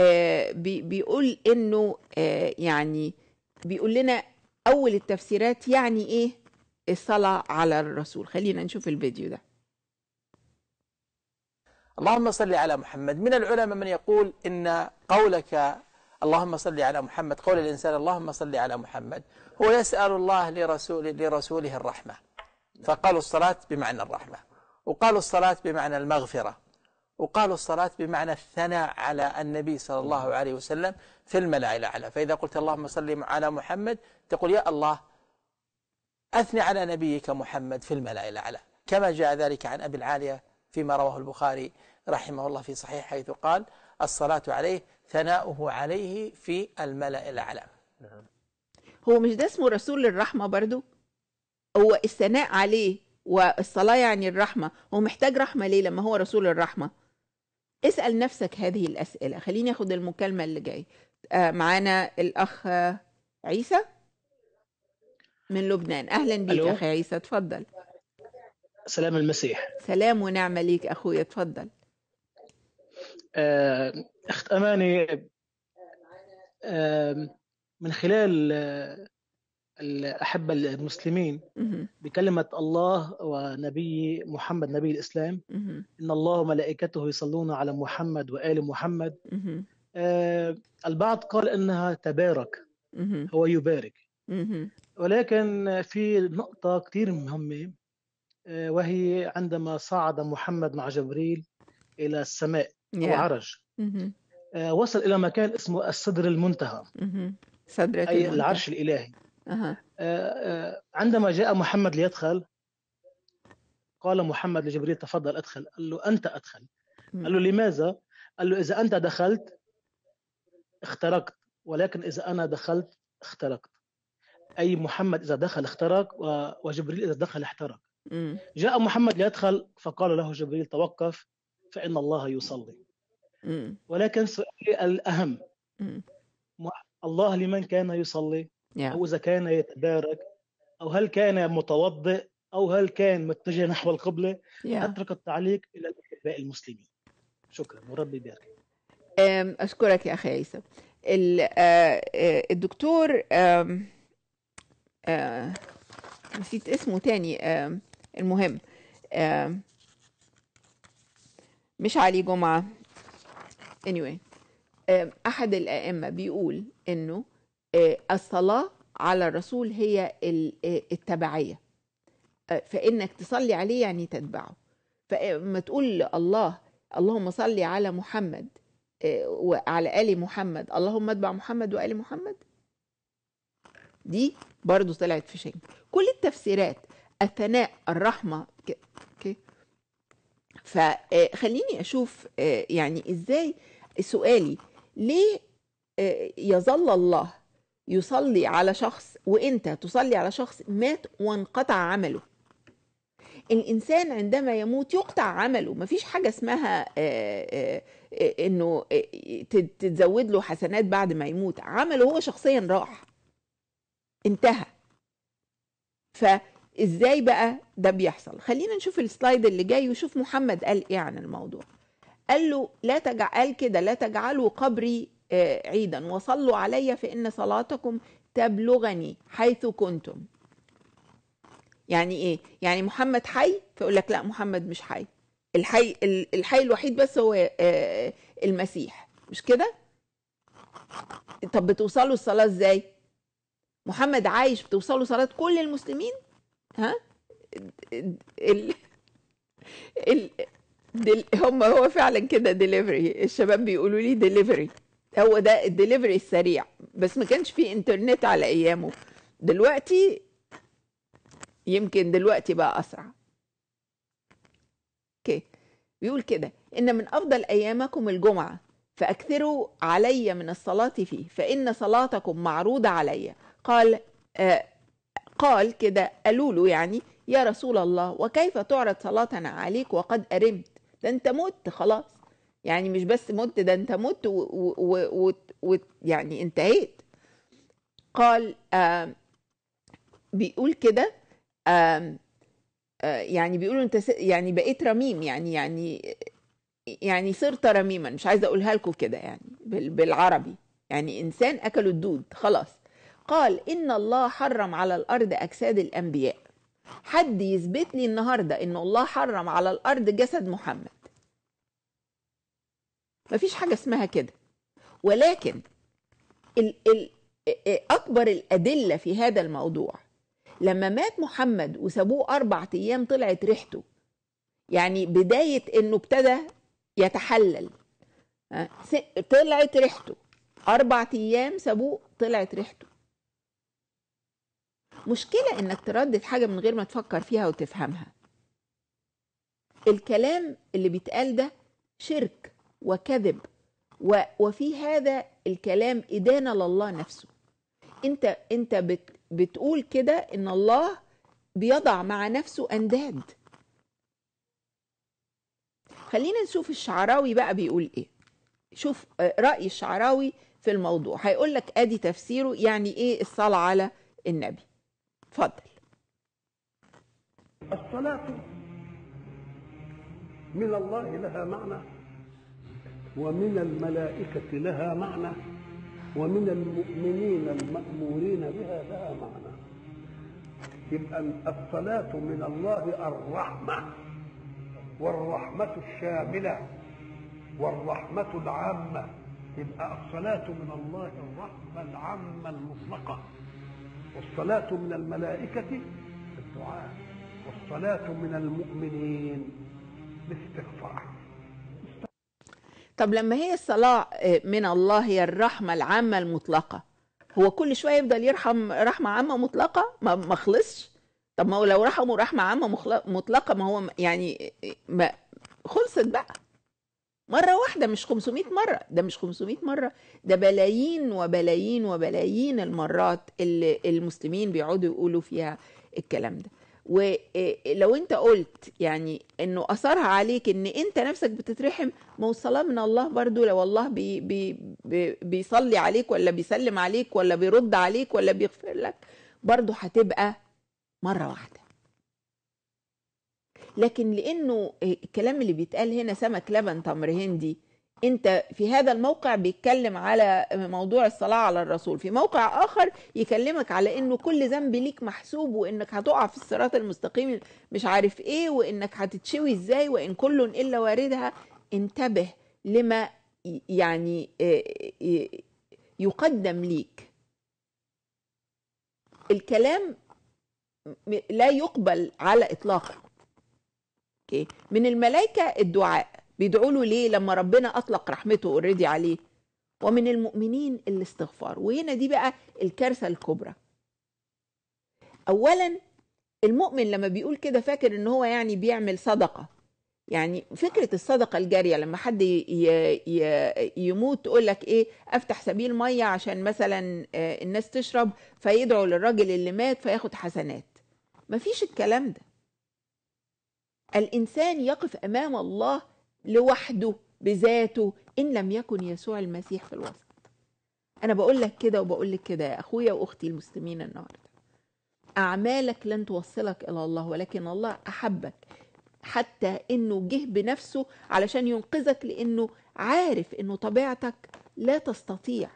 S1: آه، بيقول إنه يعني بيقول لنا أول التفسيرات يعني إيه الصلاة على الرسول خلينا نشوف الفيديو ده اللهم صل على محمد من العلماء من يقول
S5: إن قولك اللهم صل على محمد قول الإنسان اللهم صل على محمد هو يسأل الله لرسول لرسوله الرحمة فقالوا الصلاة بمعنى الرحمة وقالوا الصلاة بمعنى المغفرة وقالوا الصلاة بمعنى الثناء على النبي صلى الله عليه وسلم في الملأ الأعلى فإذا قلت اللهم صل على محمد تقول يا الله أثني على نبيك محمد في الملأ الأعلى كما جاء ذلك عن أبي العالية فيما رواه البخاري رحمه الله في صحيح حيث قال الصلاة عليه ثناؤه عليه في الملأ الأعلى
S1: نعم. هو مش ده اسمه رسول الرحمة برضو هو الثناء عليه والصلاة يعني الرحمة هو محتاج رحمة ليه لما هو رسول الرحمة اسأل نفسك هذه الأسئلة خليني أخد المكالمة اللي جاية آه، معانا الأخ عيسى من لبنان أهلا بيك أخي عيسى تفضل
S5: سلام المسيح
S1: سلام ونعمة ليك أخوي تفضل آه، أخت أماني آه، من خلال
S5: الأحبة المسلمين بكلمة الله ونبي محمد نبي الإسلام إن الله وملائكته يصلون على محمد وآل محمد آه البعض قال إنها تبارك هو يبارك ولكن في نقطة كثير مهمة آه، وهي عندما صعد محمد مع جبريل إلى السماء وعرج آه وصل إلى مكان اسمه الصدر المنتهى أي المنتهى. العرش الإلهي آه،, أه. عندما جاء محمد ليدخل قال محمد لجبريل تفضل ادخل قال له انت ادخل قال له لماذا قال له اذا انت دخلت اخترقت ولكن اذا انا دخلت اخترقت اي محمد اذا دخل اخترق وجبريل اذا دخل احترق جاء محمد ليدخل فقال له جبريل توقف فان الله يصلي ولكن سؤالي الاهم الله لمن كان يصلي yeah. أو إذا كان يتدارك أو هل كان متوضئ أو هل كان متجه نحو القبلة yeah. أترك التعليق إلى الأحباء المسلمين شكرا وربي يبارك
S1: أشكرك يا أخي عيسى آه، آه، الدكتور آه، نسيت اسمه تاني المهم مش علي جمعة anyway أحد الأئمة بيقول إنه آه، الصلاة على الرسول هي آه، التبعية آه، فإنك تصلي عليه يعني تتبعه فما تقول الله اللهم صل على محمد وعلى آل محمد اللهم اتبع محمد وآل محمد دي برضو طلعت في شيء كل التفسيرات الثناء الرحمة اوكي فخليني أشوف يعني إزاي سؤالي ليه يظل الله يصلي على شخص وانت تصلي على شخص مات وانقطع عمله الانسان عندما يموت يقطع عمله مفيش حاجه اسمها آه، آه، آه، انه تتزود له حسنات بعد ما يموت عمله هو شخصيا راح انتهى فازاي بقى ده بيحصل خلينا نشوف السلايد اللي جاي وشوف محمد قال ايه عن الموضوع قال له لا تجعل كده لا تجعلوا قبري آه، عيدا وصلوا علي فإن صلاتكم تبلغني حيث كنتم يعني إيه؟ يعني محمد حي فيقول لك لا محمد مش حي الحي الحي الوحيد بس هو آه، المسيح مش كده طب بتوصلوا الصلاه ازاي محمد عايش بتوصلوا صلاه كل المسلمين ها ال... ال... دل... هم هو فعلا كده ديليفري الشباب بيقولوا لي ديليفري هو ده الدليفري السريع بس ما كانش فيه انترنت على ايامه دلوقتي يمكن دلوقتي بقى اسرع اوكي بيقول كده ان من افضل ايامكم الجمعه فاكثروا علي من الصلاه فيه فان صلاتكم معروضه علي قال آه قال كده قالوا له يعني يا رسول الله وكيف تعرض صلاتنا عليك وقد أرمت ده أنت مت خلاص يعني مش بس مت ده انت مت ويعني انتهيت قال آه بيقول كده آه يعني بيقولوا انت يعني بقيت رميم يعني يعني يعني صرت رميما مش عايزه اقولها لكم كده يعني بالعربي يعني انسان اكلوا الدود خلاص قال ان الله حرم على الارض اجساد الانبياء حد يثبت لي النهارده ان الله حرم على الارض جسد محمد مفيش حاجه اسمها كده ولكن ال ال اكبر الادله في هذا الموضوع لما مات محمد وسابوه اربع ايام طلعت ريحته يعني بدايه انه ابتدى يتحلل آه، طلعت ريحته اربع ايام سابوه طلعت ريحته مشكله انك تردد حاجه من غير ما تفكر فيها وتفهمها الكلام اللي بيتقال ده شرك وكذب وفي هذا الكلام إدانة لله نفسه أنت أنت بت... بتقول كده إن الله بيضع مع نفسه أنداد خلينا نشوف الشعراوي بقى بيقول إيه شوف آه، رأي الشعراوي في الموضوع هيقول لك ادي تفسيره يعني ايه الصلاة على النبي اتفضل الصلاة
S6: من الله لها معنى ومن الملائكة لها معنى ومن المؤمنين المأمورين بها لها معنى يبقى الصلاة من الله الرحمة والرحمة الشاملة والرحمة العامة يبقى الصلاة من الله الرحمة العامة المطلقة والصلاة من الملائكة الدعاء والصلاة من المؤمنين الاستغفار
S1: طب لما هي الصلاة آه، من الله هي الرحمة العامة المطلقة هو كل شوية يفضل يرحم رحمة عامة مطلقة ما, خلصش طب ما هو لو رحمه رحمة عامة مطلقة ما هو يعني ما خلصت بقى مرة واحدة مش 500 مرة ده مش 500 مرة ده بلايين وبلايين وبلايين المرات اللي المسلمين بيقعدوا يقولوا فيها الكلام ده ولو آه، انت قلت يعني انه اثرها عليك ان انت نفسك بتترحم موصله من الله برضو لو الله بي بي بي بيصلي عليك ولا بيسلم عليك ولا بيرد عليك ولا بيغفر لك برضو هتبقى مره واحده لكن لانه آه، الكلام اللي بيتقال هنا سمك لبن تمر هندي انت في هذا الموقع بيتكلم على موضوع الصلاه على الرسول في موقع اخر يكلمك على انه كل ذنب ليك محسوب وانك هتقع في الصراط المستقيم مش عارف ايه وانك هتتشوي ازاي وان كل الا واردها انتبه لما يعني آه، آه، يقدم ليك الكلام لا يقبل على اطلاقه من الملائكه الدعاء بيدعوا له ليه لما ربنا اطلق رحمته اوريدي عليه ومن المؤمنين الاستغفار وهنا دي بقى الكارثه الكبرى اولا المؤمن لما بيقول كده فاكر ان هو يعني بيعمل صدقه يعني فكره الصدقه الجاريه لما حد يموت تقول لك ايه افتح سبيل ميه عشان مثلا آه، الناس تشرب فيدعوا للراجل اللي مات فياخد حسنات مفيش الكلام ده الانسان يقف امام الله لوحده بذاته إن لم يكن يسوع المسيح في الوسط أنا بقول لك كده وبقول لك كده يا أخويا وأختي المسلمين النهاردة أعمالك لن توصلك إلى الله ولكن الله أحبك حتى إنه جه بنفسه علشان ينقذك لأنه عارف إنه طبيعتك لا تستطيع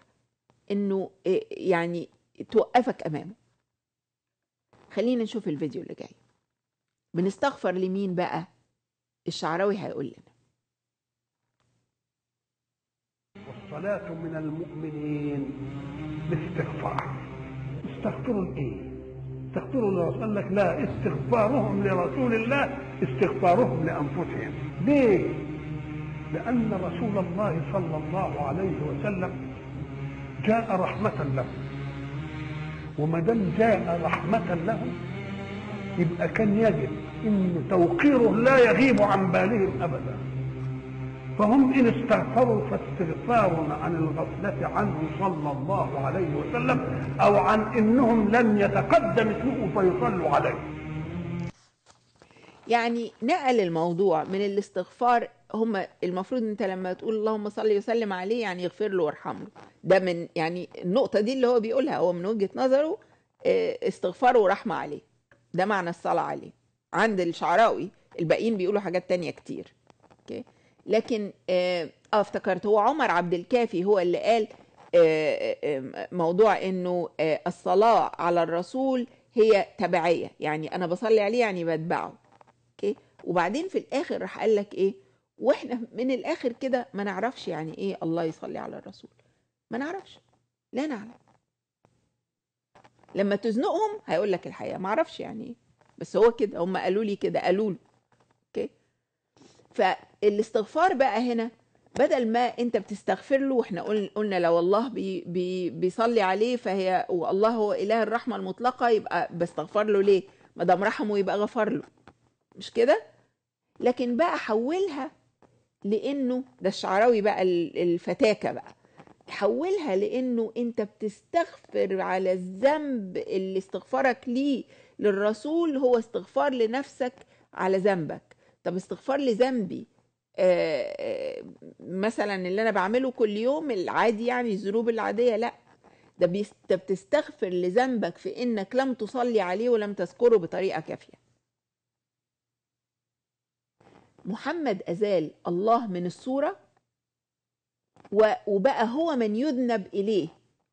S1: إنه آه، يعني توقفك أمامه خلينا نشوف الفيديو اللي جاي بنستغفر لمين بقى الشعراوي هيقول لنا
S6: صلاة من المؤمنين باستغفار استغفروا الايه استغفروا الله قال لك لا استغفارهم لرسول الله استغفارهم لأنفسهم ليه لأن رسول الله صلى الله عليه وسلم جاء رحمة له وما دام جاء رحمة له يبقى كان يجب ان توقيره لا يغيب عن بالهم ابدا فهم إن استغفروا فاستغفارهم عن الغفلة عنه صلى الله عليه وسلم أو عن إنهم لم يتقدم اسمه فيصلوا عليه
S1: يعني نقل الموضوع من الاستغفار هم المفروض انت لما تقول اللهم صل وسلم عليه يعني يغفر له وارحمه ده من يعني النقطه دي اللي هو بيقولها هو من وجهه نظره آه، استغفار ورحمه عليه ده معنى الصلاه عليه عند الشعراوي الباقيين بيقولوا حاجات تانية كتير اوكي لكن آه،, اه افتكرت هو عمر عبد الكافي هو اللي قال آه، آه، موضوع انه الصلاة على الرسول هي تبعية يعني انا بصلي عليه يعني بتبعه اوكي وبعدين في الاخر راح قال لك ايه واحنا من الاخر كده ما نعرفش يعني ايه الله يصلي على الرسول ما نعرفش لا نعلم لما تزنقهم هيقول لك الحقيقه ما اعرفش يعني ايه بس هو كده هم قالوا لي كده قالوا له فالاستغفار بقى هنا بدل ما انت بتستغفر له واحنا قلنا لو الله بي بي بيصلي عليه فهي والله هو اله الرحمه المطلقه يبقى بستغفر له ليه ما دام رحمه يبقى غفر له مش كده لكن بقى حولها لانه ده الشعراوي بقى الفتاكه بقى حولها لانه انت بتستغفر على الذنب اللي استغفارك ليه للرسول هو استغفار لنفسك على ذنبك طب استغفار لذنبي آآ آه، آه، مثلا اللي انا بعمله كل يوم العادي يعني الذنوب العاديه لا ده انت بتستغفر لذنبك في انك لم تصلي عليه ولم تذكره بطريقه كافيه محمد ازال الله من الصوره وبقى هو من يذنب اليه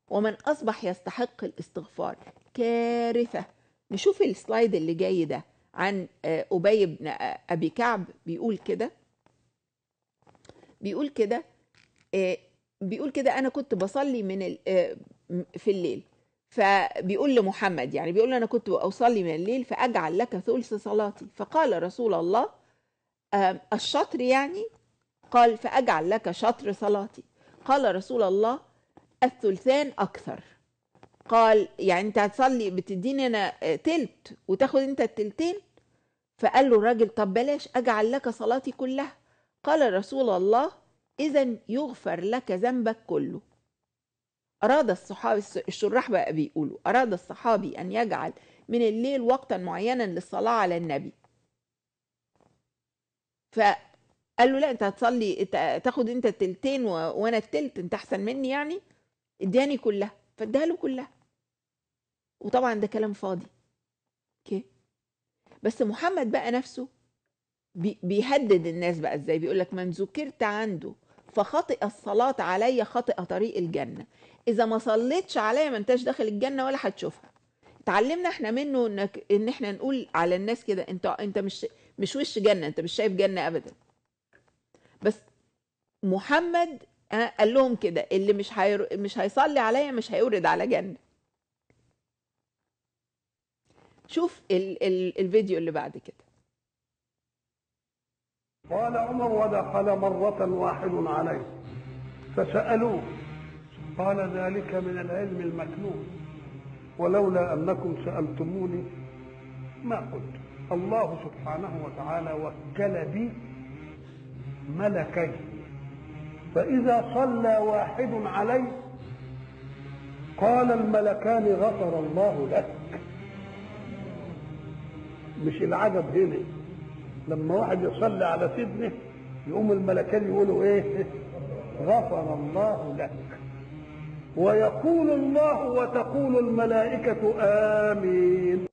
S1: ومن اصبح يستحق الاستغفار كارثه نشوف السلايد اللي جاي ده عن آه، أبي بن آه، أبي كعب بيقول كده بيقول كده آه، بيقول كده أنا كنت بصلي من في الليل فبيقول لمحمد يعني بيقول أنا كنت أصلي من الليل فأجعل لك ثلث صلاتي فقال رسول الله الشطر يعني قال فأجعل لك شطر صلاتي قال رسول الله الثلثان أكثر قال يعني انت هتصلي بتديني انا آه، تلت وتاخد انت التلتين فقال له الراجل طب بلاش اجعل لك صلاتي كلها قال رسول الله اذا يغفر لك ذنبك كله اراد الصحابي الشراح بقى بيقولوا اراد الصحابي ان يجعل من الليل وقتا معينا للصلاه على النبي فقال له لا انت هتصلي تاخد انت التلتين وانا التلت انت احسن مني يعني اداني كلها فاداها له كلها وطبعا ده كلام فاضي اوكي بس محمد بقى نفسه بيهدد الناس بقى ازاي بيقول لك من ذكرت عنده فخطئ الصلاة علي خطئ طريق الجنة إذا ما صليتش عليا ما انتش داخل الجنة ولا هتشوفها اتعلمنا احنا منه انك ان احنا نقول على الناس كده انت انت مش مش وش جنة انت مش شايف جنة ابدا بس محمد قال لهم كده اللي مش هير... مش هيصلي عليا مش هيورد على جنة شوف ال ال الفيديو اللي بعد كده
S6: قال عمر ودخل مرة واحد عليه فسألوه قال ذلك من العلم المكنون ولولا أنكم سألتموني ما قلت الله سبحانه وتعالى وكل بي ملكين فإذا صلى واحد عليه قال الملكان غفر الله له مش العجب هنا لما واحد يصلي على سيدنه يقوم الملكان يقولوا ايه غفر الله لك
S1: ويقول الله وتقول الملائكة آمين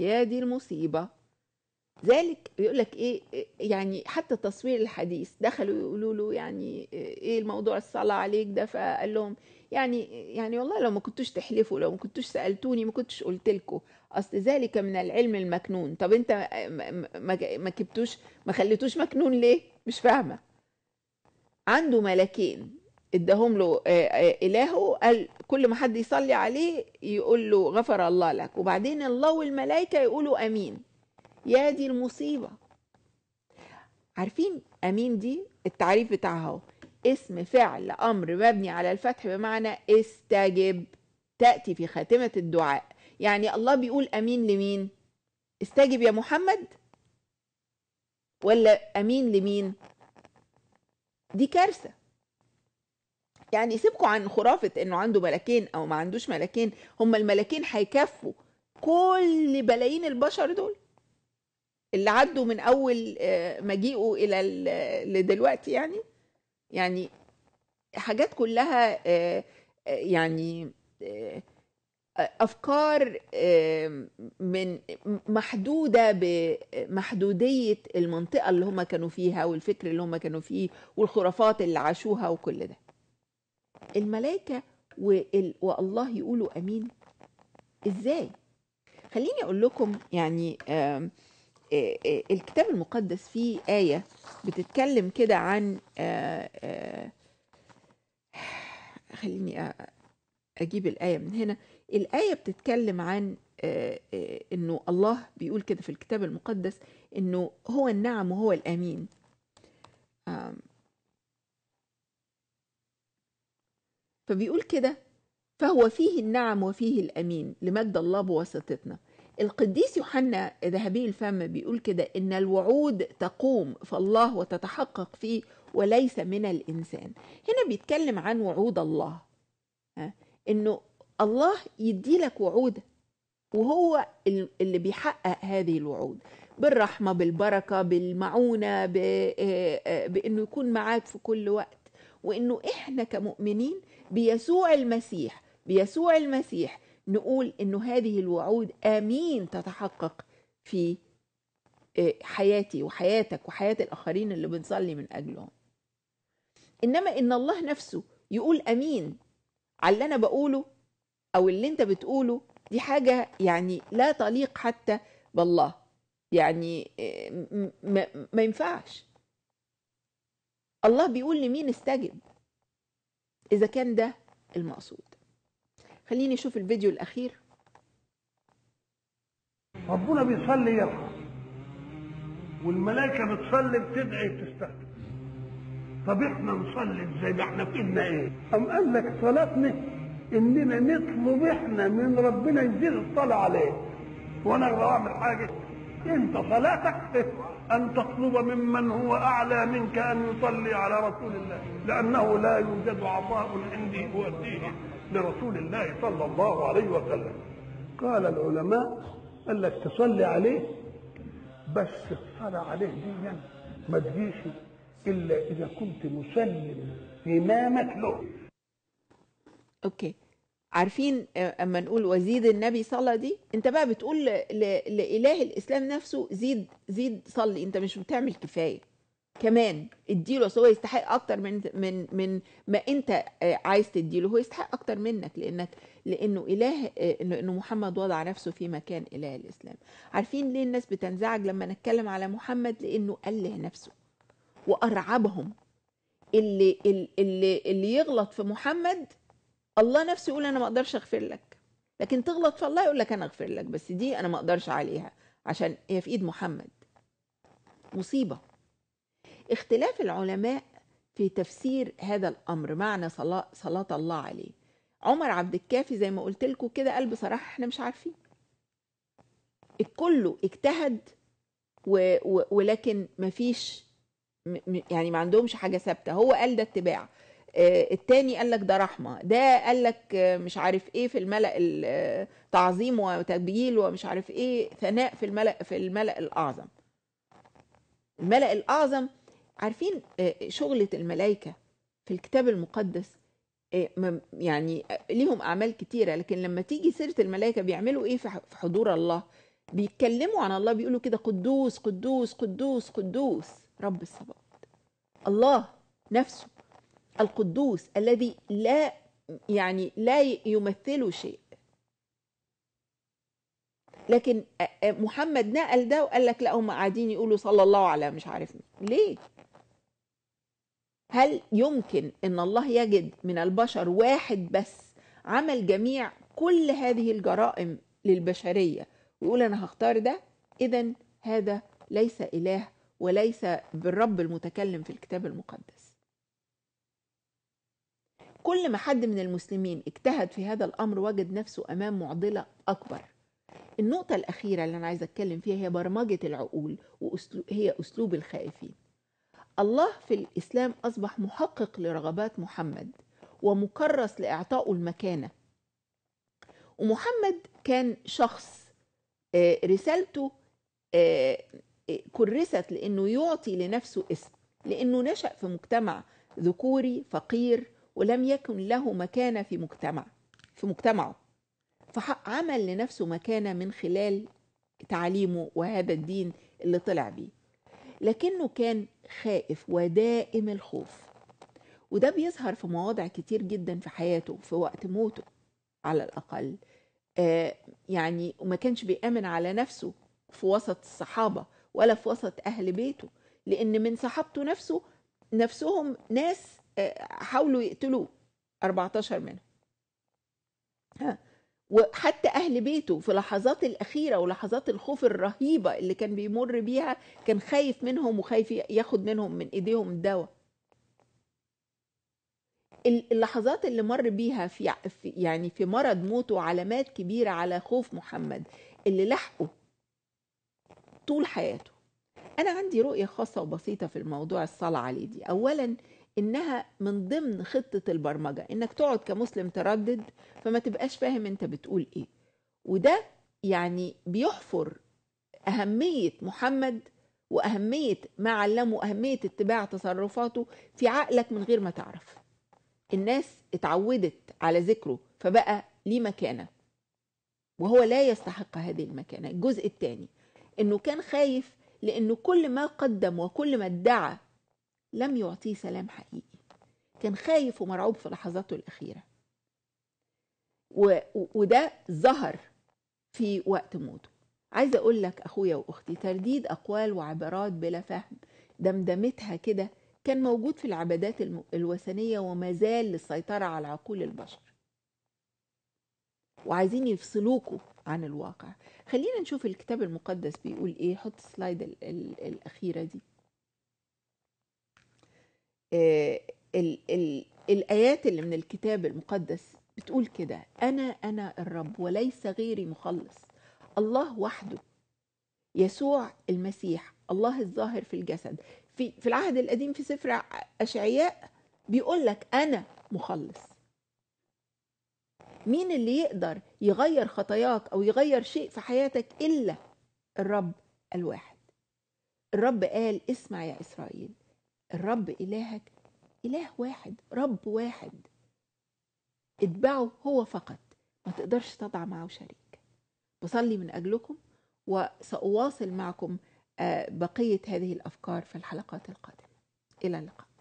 S1: يا دي المصيبة ذلك بيقول لك ايه يعني حتى تصوير الحديث دخلوا يقولوا له يعني ايه الموضوع الصلاه عليك ده فقال لهم يعني يعني والله لو ما كنتوش تحلفوا لو ما كنتوش سالتوني ما كنتش قلت لكم اصل ذلك من العلم المكنون طب انت ما كبتوش ما خليتوش مكنون ليه مش فاهمه عنده ملكين اداهم له آه، آه، الهه قال كل ما حد يصلي عليه يقول له غفر الله لك وبعدين الله والملائكه يقولوا امين يا دي المصيبة عارفين أمين دي التعريف بتاعها هو اسم فعل أمر مبني على الفتح بمعنى استجب تأتي في خاتمة الدعاء يعني الله بيقول أمين لمين استجب يا محمد ولا أمين لمين دي كارثة يعني سيبكوا عن خرافة انه عنده ملكين او ما عندوش ملكين هما الملكين هيكفوا كل بلايين البشر دول اللي عدوا من اول آه، مجيئه الى آه، لدلوقتي يعني يعني حاجات كلها آه، يعني افكار من محدوده بمحدوديه المنطقه اللي هم كانوا فيها والفكر اللي هم كانوا فيه والخرافات اللي عاشوها وكل ده الملائكه والله يقولوا امين ازاي خليني اقول لكم يعني آه آه، آه، الكتاب المقدس فيه آية بتتكلم كده عن آه، خليني أجيب الآية من هنا الآية بتتكلم عن إنه الله بيقول كده في الكتاب المقدس إنه هو النعم وهو الأمين فبيقول كده فهو فيه النعم وفيه الأمين لمجد الله بواسطتنا القديس يوحنا ذهبي الفم بيقول كده إن الوعود تقوم فالله وتتحقق فيه وليس من الإنسان هنا بيتكلم عن وعود الله إنه الله يدي لك وعود وهو اللي بيحقق هذه الوعود بالرحمة بالبركة بالمعونة آه، آه، بأنه يكون معاك في كل وقت وأنه إحنا كمؤمنين بيسوع المسيح بيسوع المسيح نقول انه هذه الوعود امين تتحقق في آه، حياتي وحياتك وحياة الآخرين اللي بنصلي من أجلهم إنما إن الله نفسه يقول أمين على اللي أنا بقوله أو اللي أنت بتقوله دي حاجة يعني لا تليق حتى بالله يعني آه، ما, ما ينفعش الله بيقول لمين استجب إذا كان ده المقصود خليني اشوف الفيديو الاخير
S6: ربنا بيصلي يرحم والملائكه بتصلي بتدعي بتستقبل طب احنا نصلي ازاي ما احنا في ايدنا ايه ام قال لك صلاتنا اننا نطلب احنا من ربنا يزيد الصلاه عليه وانا اعمل حاجه انت صلاتك إيه؟ أن تطلب ممن هو أعلى منك أن يصلي على رسول الله لأنه لا يوجد عطاء عندي أؤديه لرسول الله صلى الله عليه وسلم قال العلماء قال لك تصلي عليه بس الصلاة عليه دي
S1: ما تجيش إلا إذا كنت مسلم إمامك له أوكي عارفين آه، اما نقول وزيد النبي صلى دي انت بقى بتقول لاله الاسلام نفسه زيد زيد صلي انت مش بتعمل كفايه كمان اديله هو يستحق اكتر من من من ما انت آه، عايز تديله هو يستحق اكتر منك لانك لانه اله آه، انه محمد وضع نفسه في مكان اله الاسلام عارفين ليه الناس بتنزعج لما نتكلم على محمد لانه اله نفسه وارعبهم اللي اللي اللي يغلط في محمد الله نفسه يقول انا ما اقدرش اغفر لك لكن تغلط في الله يقول لك انا اغفر لك بس دي انا ما اقدرش عليها عشان هي في ايد محمد مصيبه اختلاف العلماء في تفسير هذا الامر معنى صلاه صلاه الله عليه عمر عبد الكافي زي ما قلت لكم كده قال بصراحه احنا مش عارفين الكل اجتهد و... و... ولكن مفيش م... يعني ما عندهمش حاجه ثابته هو قال ده اتباع آه، التاني قال لك ده رحمه ده قال لك مش عارف ايه في الملا آه، تعظيم وتبجيل ومش عارف ايه ثناء في الملا في الملا الاعظم الملا الاعظم عارفين آه، شغله الملائكه في الكتاب المقدس يعني ليهم اعمال كتيره لكن لما تيجي سيره الملائكه بيعملوا ايه في حضور الله بيتكلموا عن الله بيقولوا كده قدوس قدوس قدوس قدوس رب الصباح الله نفسه القدوس الذي لا يعني لا يمثله شيء لكن محمد نقل ده وقال لك لا هم قاعدين يقولوا صلى الله على مش عارف مين ليه هل يمكن ان الله يجد من البشر واحد بس عمل جميع كل هذه الجرائم للبشريه ويقول انا هختار ده اذا هذا ليس اله وليس بالرب المتكلم في الكتاب المقدس كل ما حد من المسلمين اجتهد في هذا الأمر وجد نفسه أمام معضلة أكبر النقطة الأخيرة اللي أنا عايزة أتكلم فيها هي برمجة العقول وهي أسلوب الخائفين الله في الإسلام أصبح محقق لرغبات محمد ومكرس لإعطائه المكانة ومحمد كان شخص آه، رسالته آه، كرست لأنه يعطي لنفسه اسم لأنه نشأ في مجتمع ذكوري فقير ولم يكن له مكانة في مجتمع في مجتمعه فعمل لنفسه مكانة من خلال تعليمه وهذا الدين اللي طلع بيه لكنه كان خائف ودائم الخوف وده بيظهر في مواضع كتير جدا في حياته في وقت موته على الأقل آه يعني وما كانش بيأمن على نفسه في وسط الصحابة ولا في وسط أهل بيته لأن من صحابته نفسه نفسهم ناس حاولوا يقتلوه 14 منهم ها وحتى أهل بيته في لحظات الأخيرة ولحظات الخوف الرهيبة اللي كان بيمر بيها كان خايف منهم وخايف ياخد منهم من إيديهم الدواء اللحظات اللي مر بيها في يعني في مرض موته علامات كبيرة على خوف محمد اللي لحقه طول حياته أنا عندي رؤية خاصة وبسيطة في الموضوع الصلاة عليه دي أولا انها من ضمن خطه البرمجه انك تقعد كمسلم تردد فما تبقاش فاهم انت بتقول ايه وده يعني بيحفر اهميه محمد واهميه ما علمه واهميه اتباع تصرفاته في عقلك من غير ما تعرف الناس اتعودت على ذكره فبقى ليه مكانه وهو لا يستحق هذه المكانه الجزء الثاني انه كان خايف لانه كل ما قدم وكل ما ادعى لم يعطيه سلام حقيقي كان خايف ومرعوب في لحظاته الأخيرة و... وده ظهر في وقت موته عايزة أقول لك أخويا وأختي ترديد أقوال وعبارات بلا فهم دمدمتها كده كان موجود في العبادات الوثنية وما زال للسيطرة على عقول البشر وعايزين يفصلوكوا عن الواقع خلينا نشوف الكتاب المقدس بيقول ايه حط السلايد ال ال الأخيرة دي آه، ال ال الآيات اللي من الكتاب المقدس بتقول كده أنا أنا الرب وليس غيري مخلص الله وحده يسوع المسيح الله الظاهر في الجسد في في العهد القديم في سفر أشعياء بيقول لك أنا مخلص مين اللي يقدر يغير خطاياك أو يغير شيء في حياتك إلا الرب الواحد الرب قال اسمع يا إسرائيل الرب إلهك إله واحد رب واحد اتبعه هو فقط ما تقدرش تضع معه شريك بصلي من أجلكم وسأواصل معكم آه، بقية هذه الأفكار في الحلقات القادمة إلى اللقاء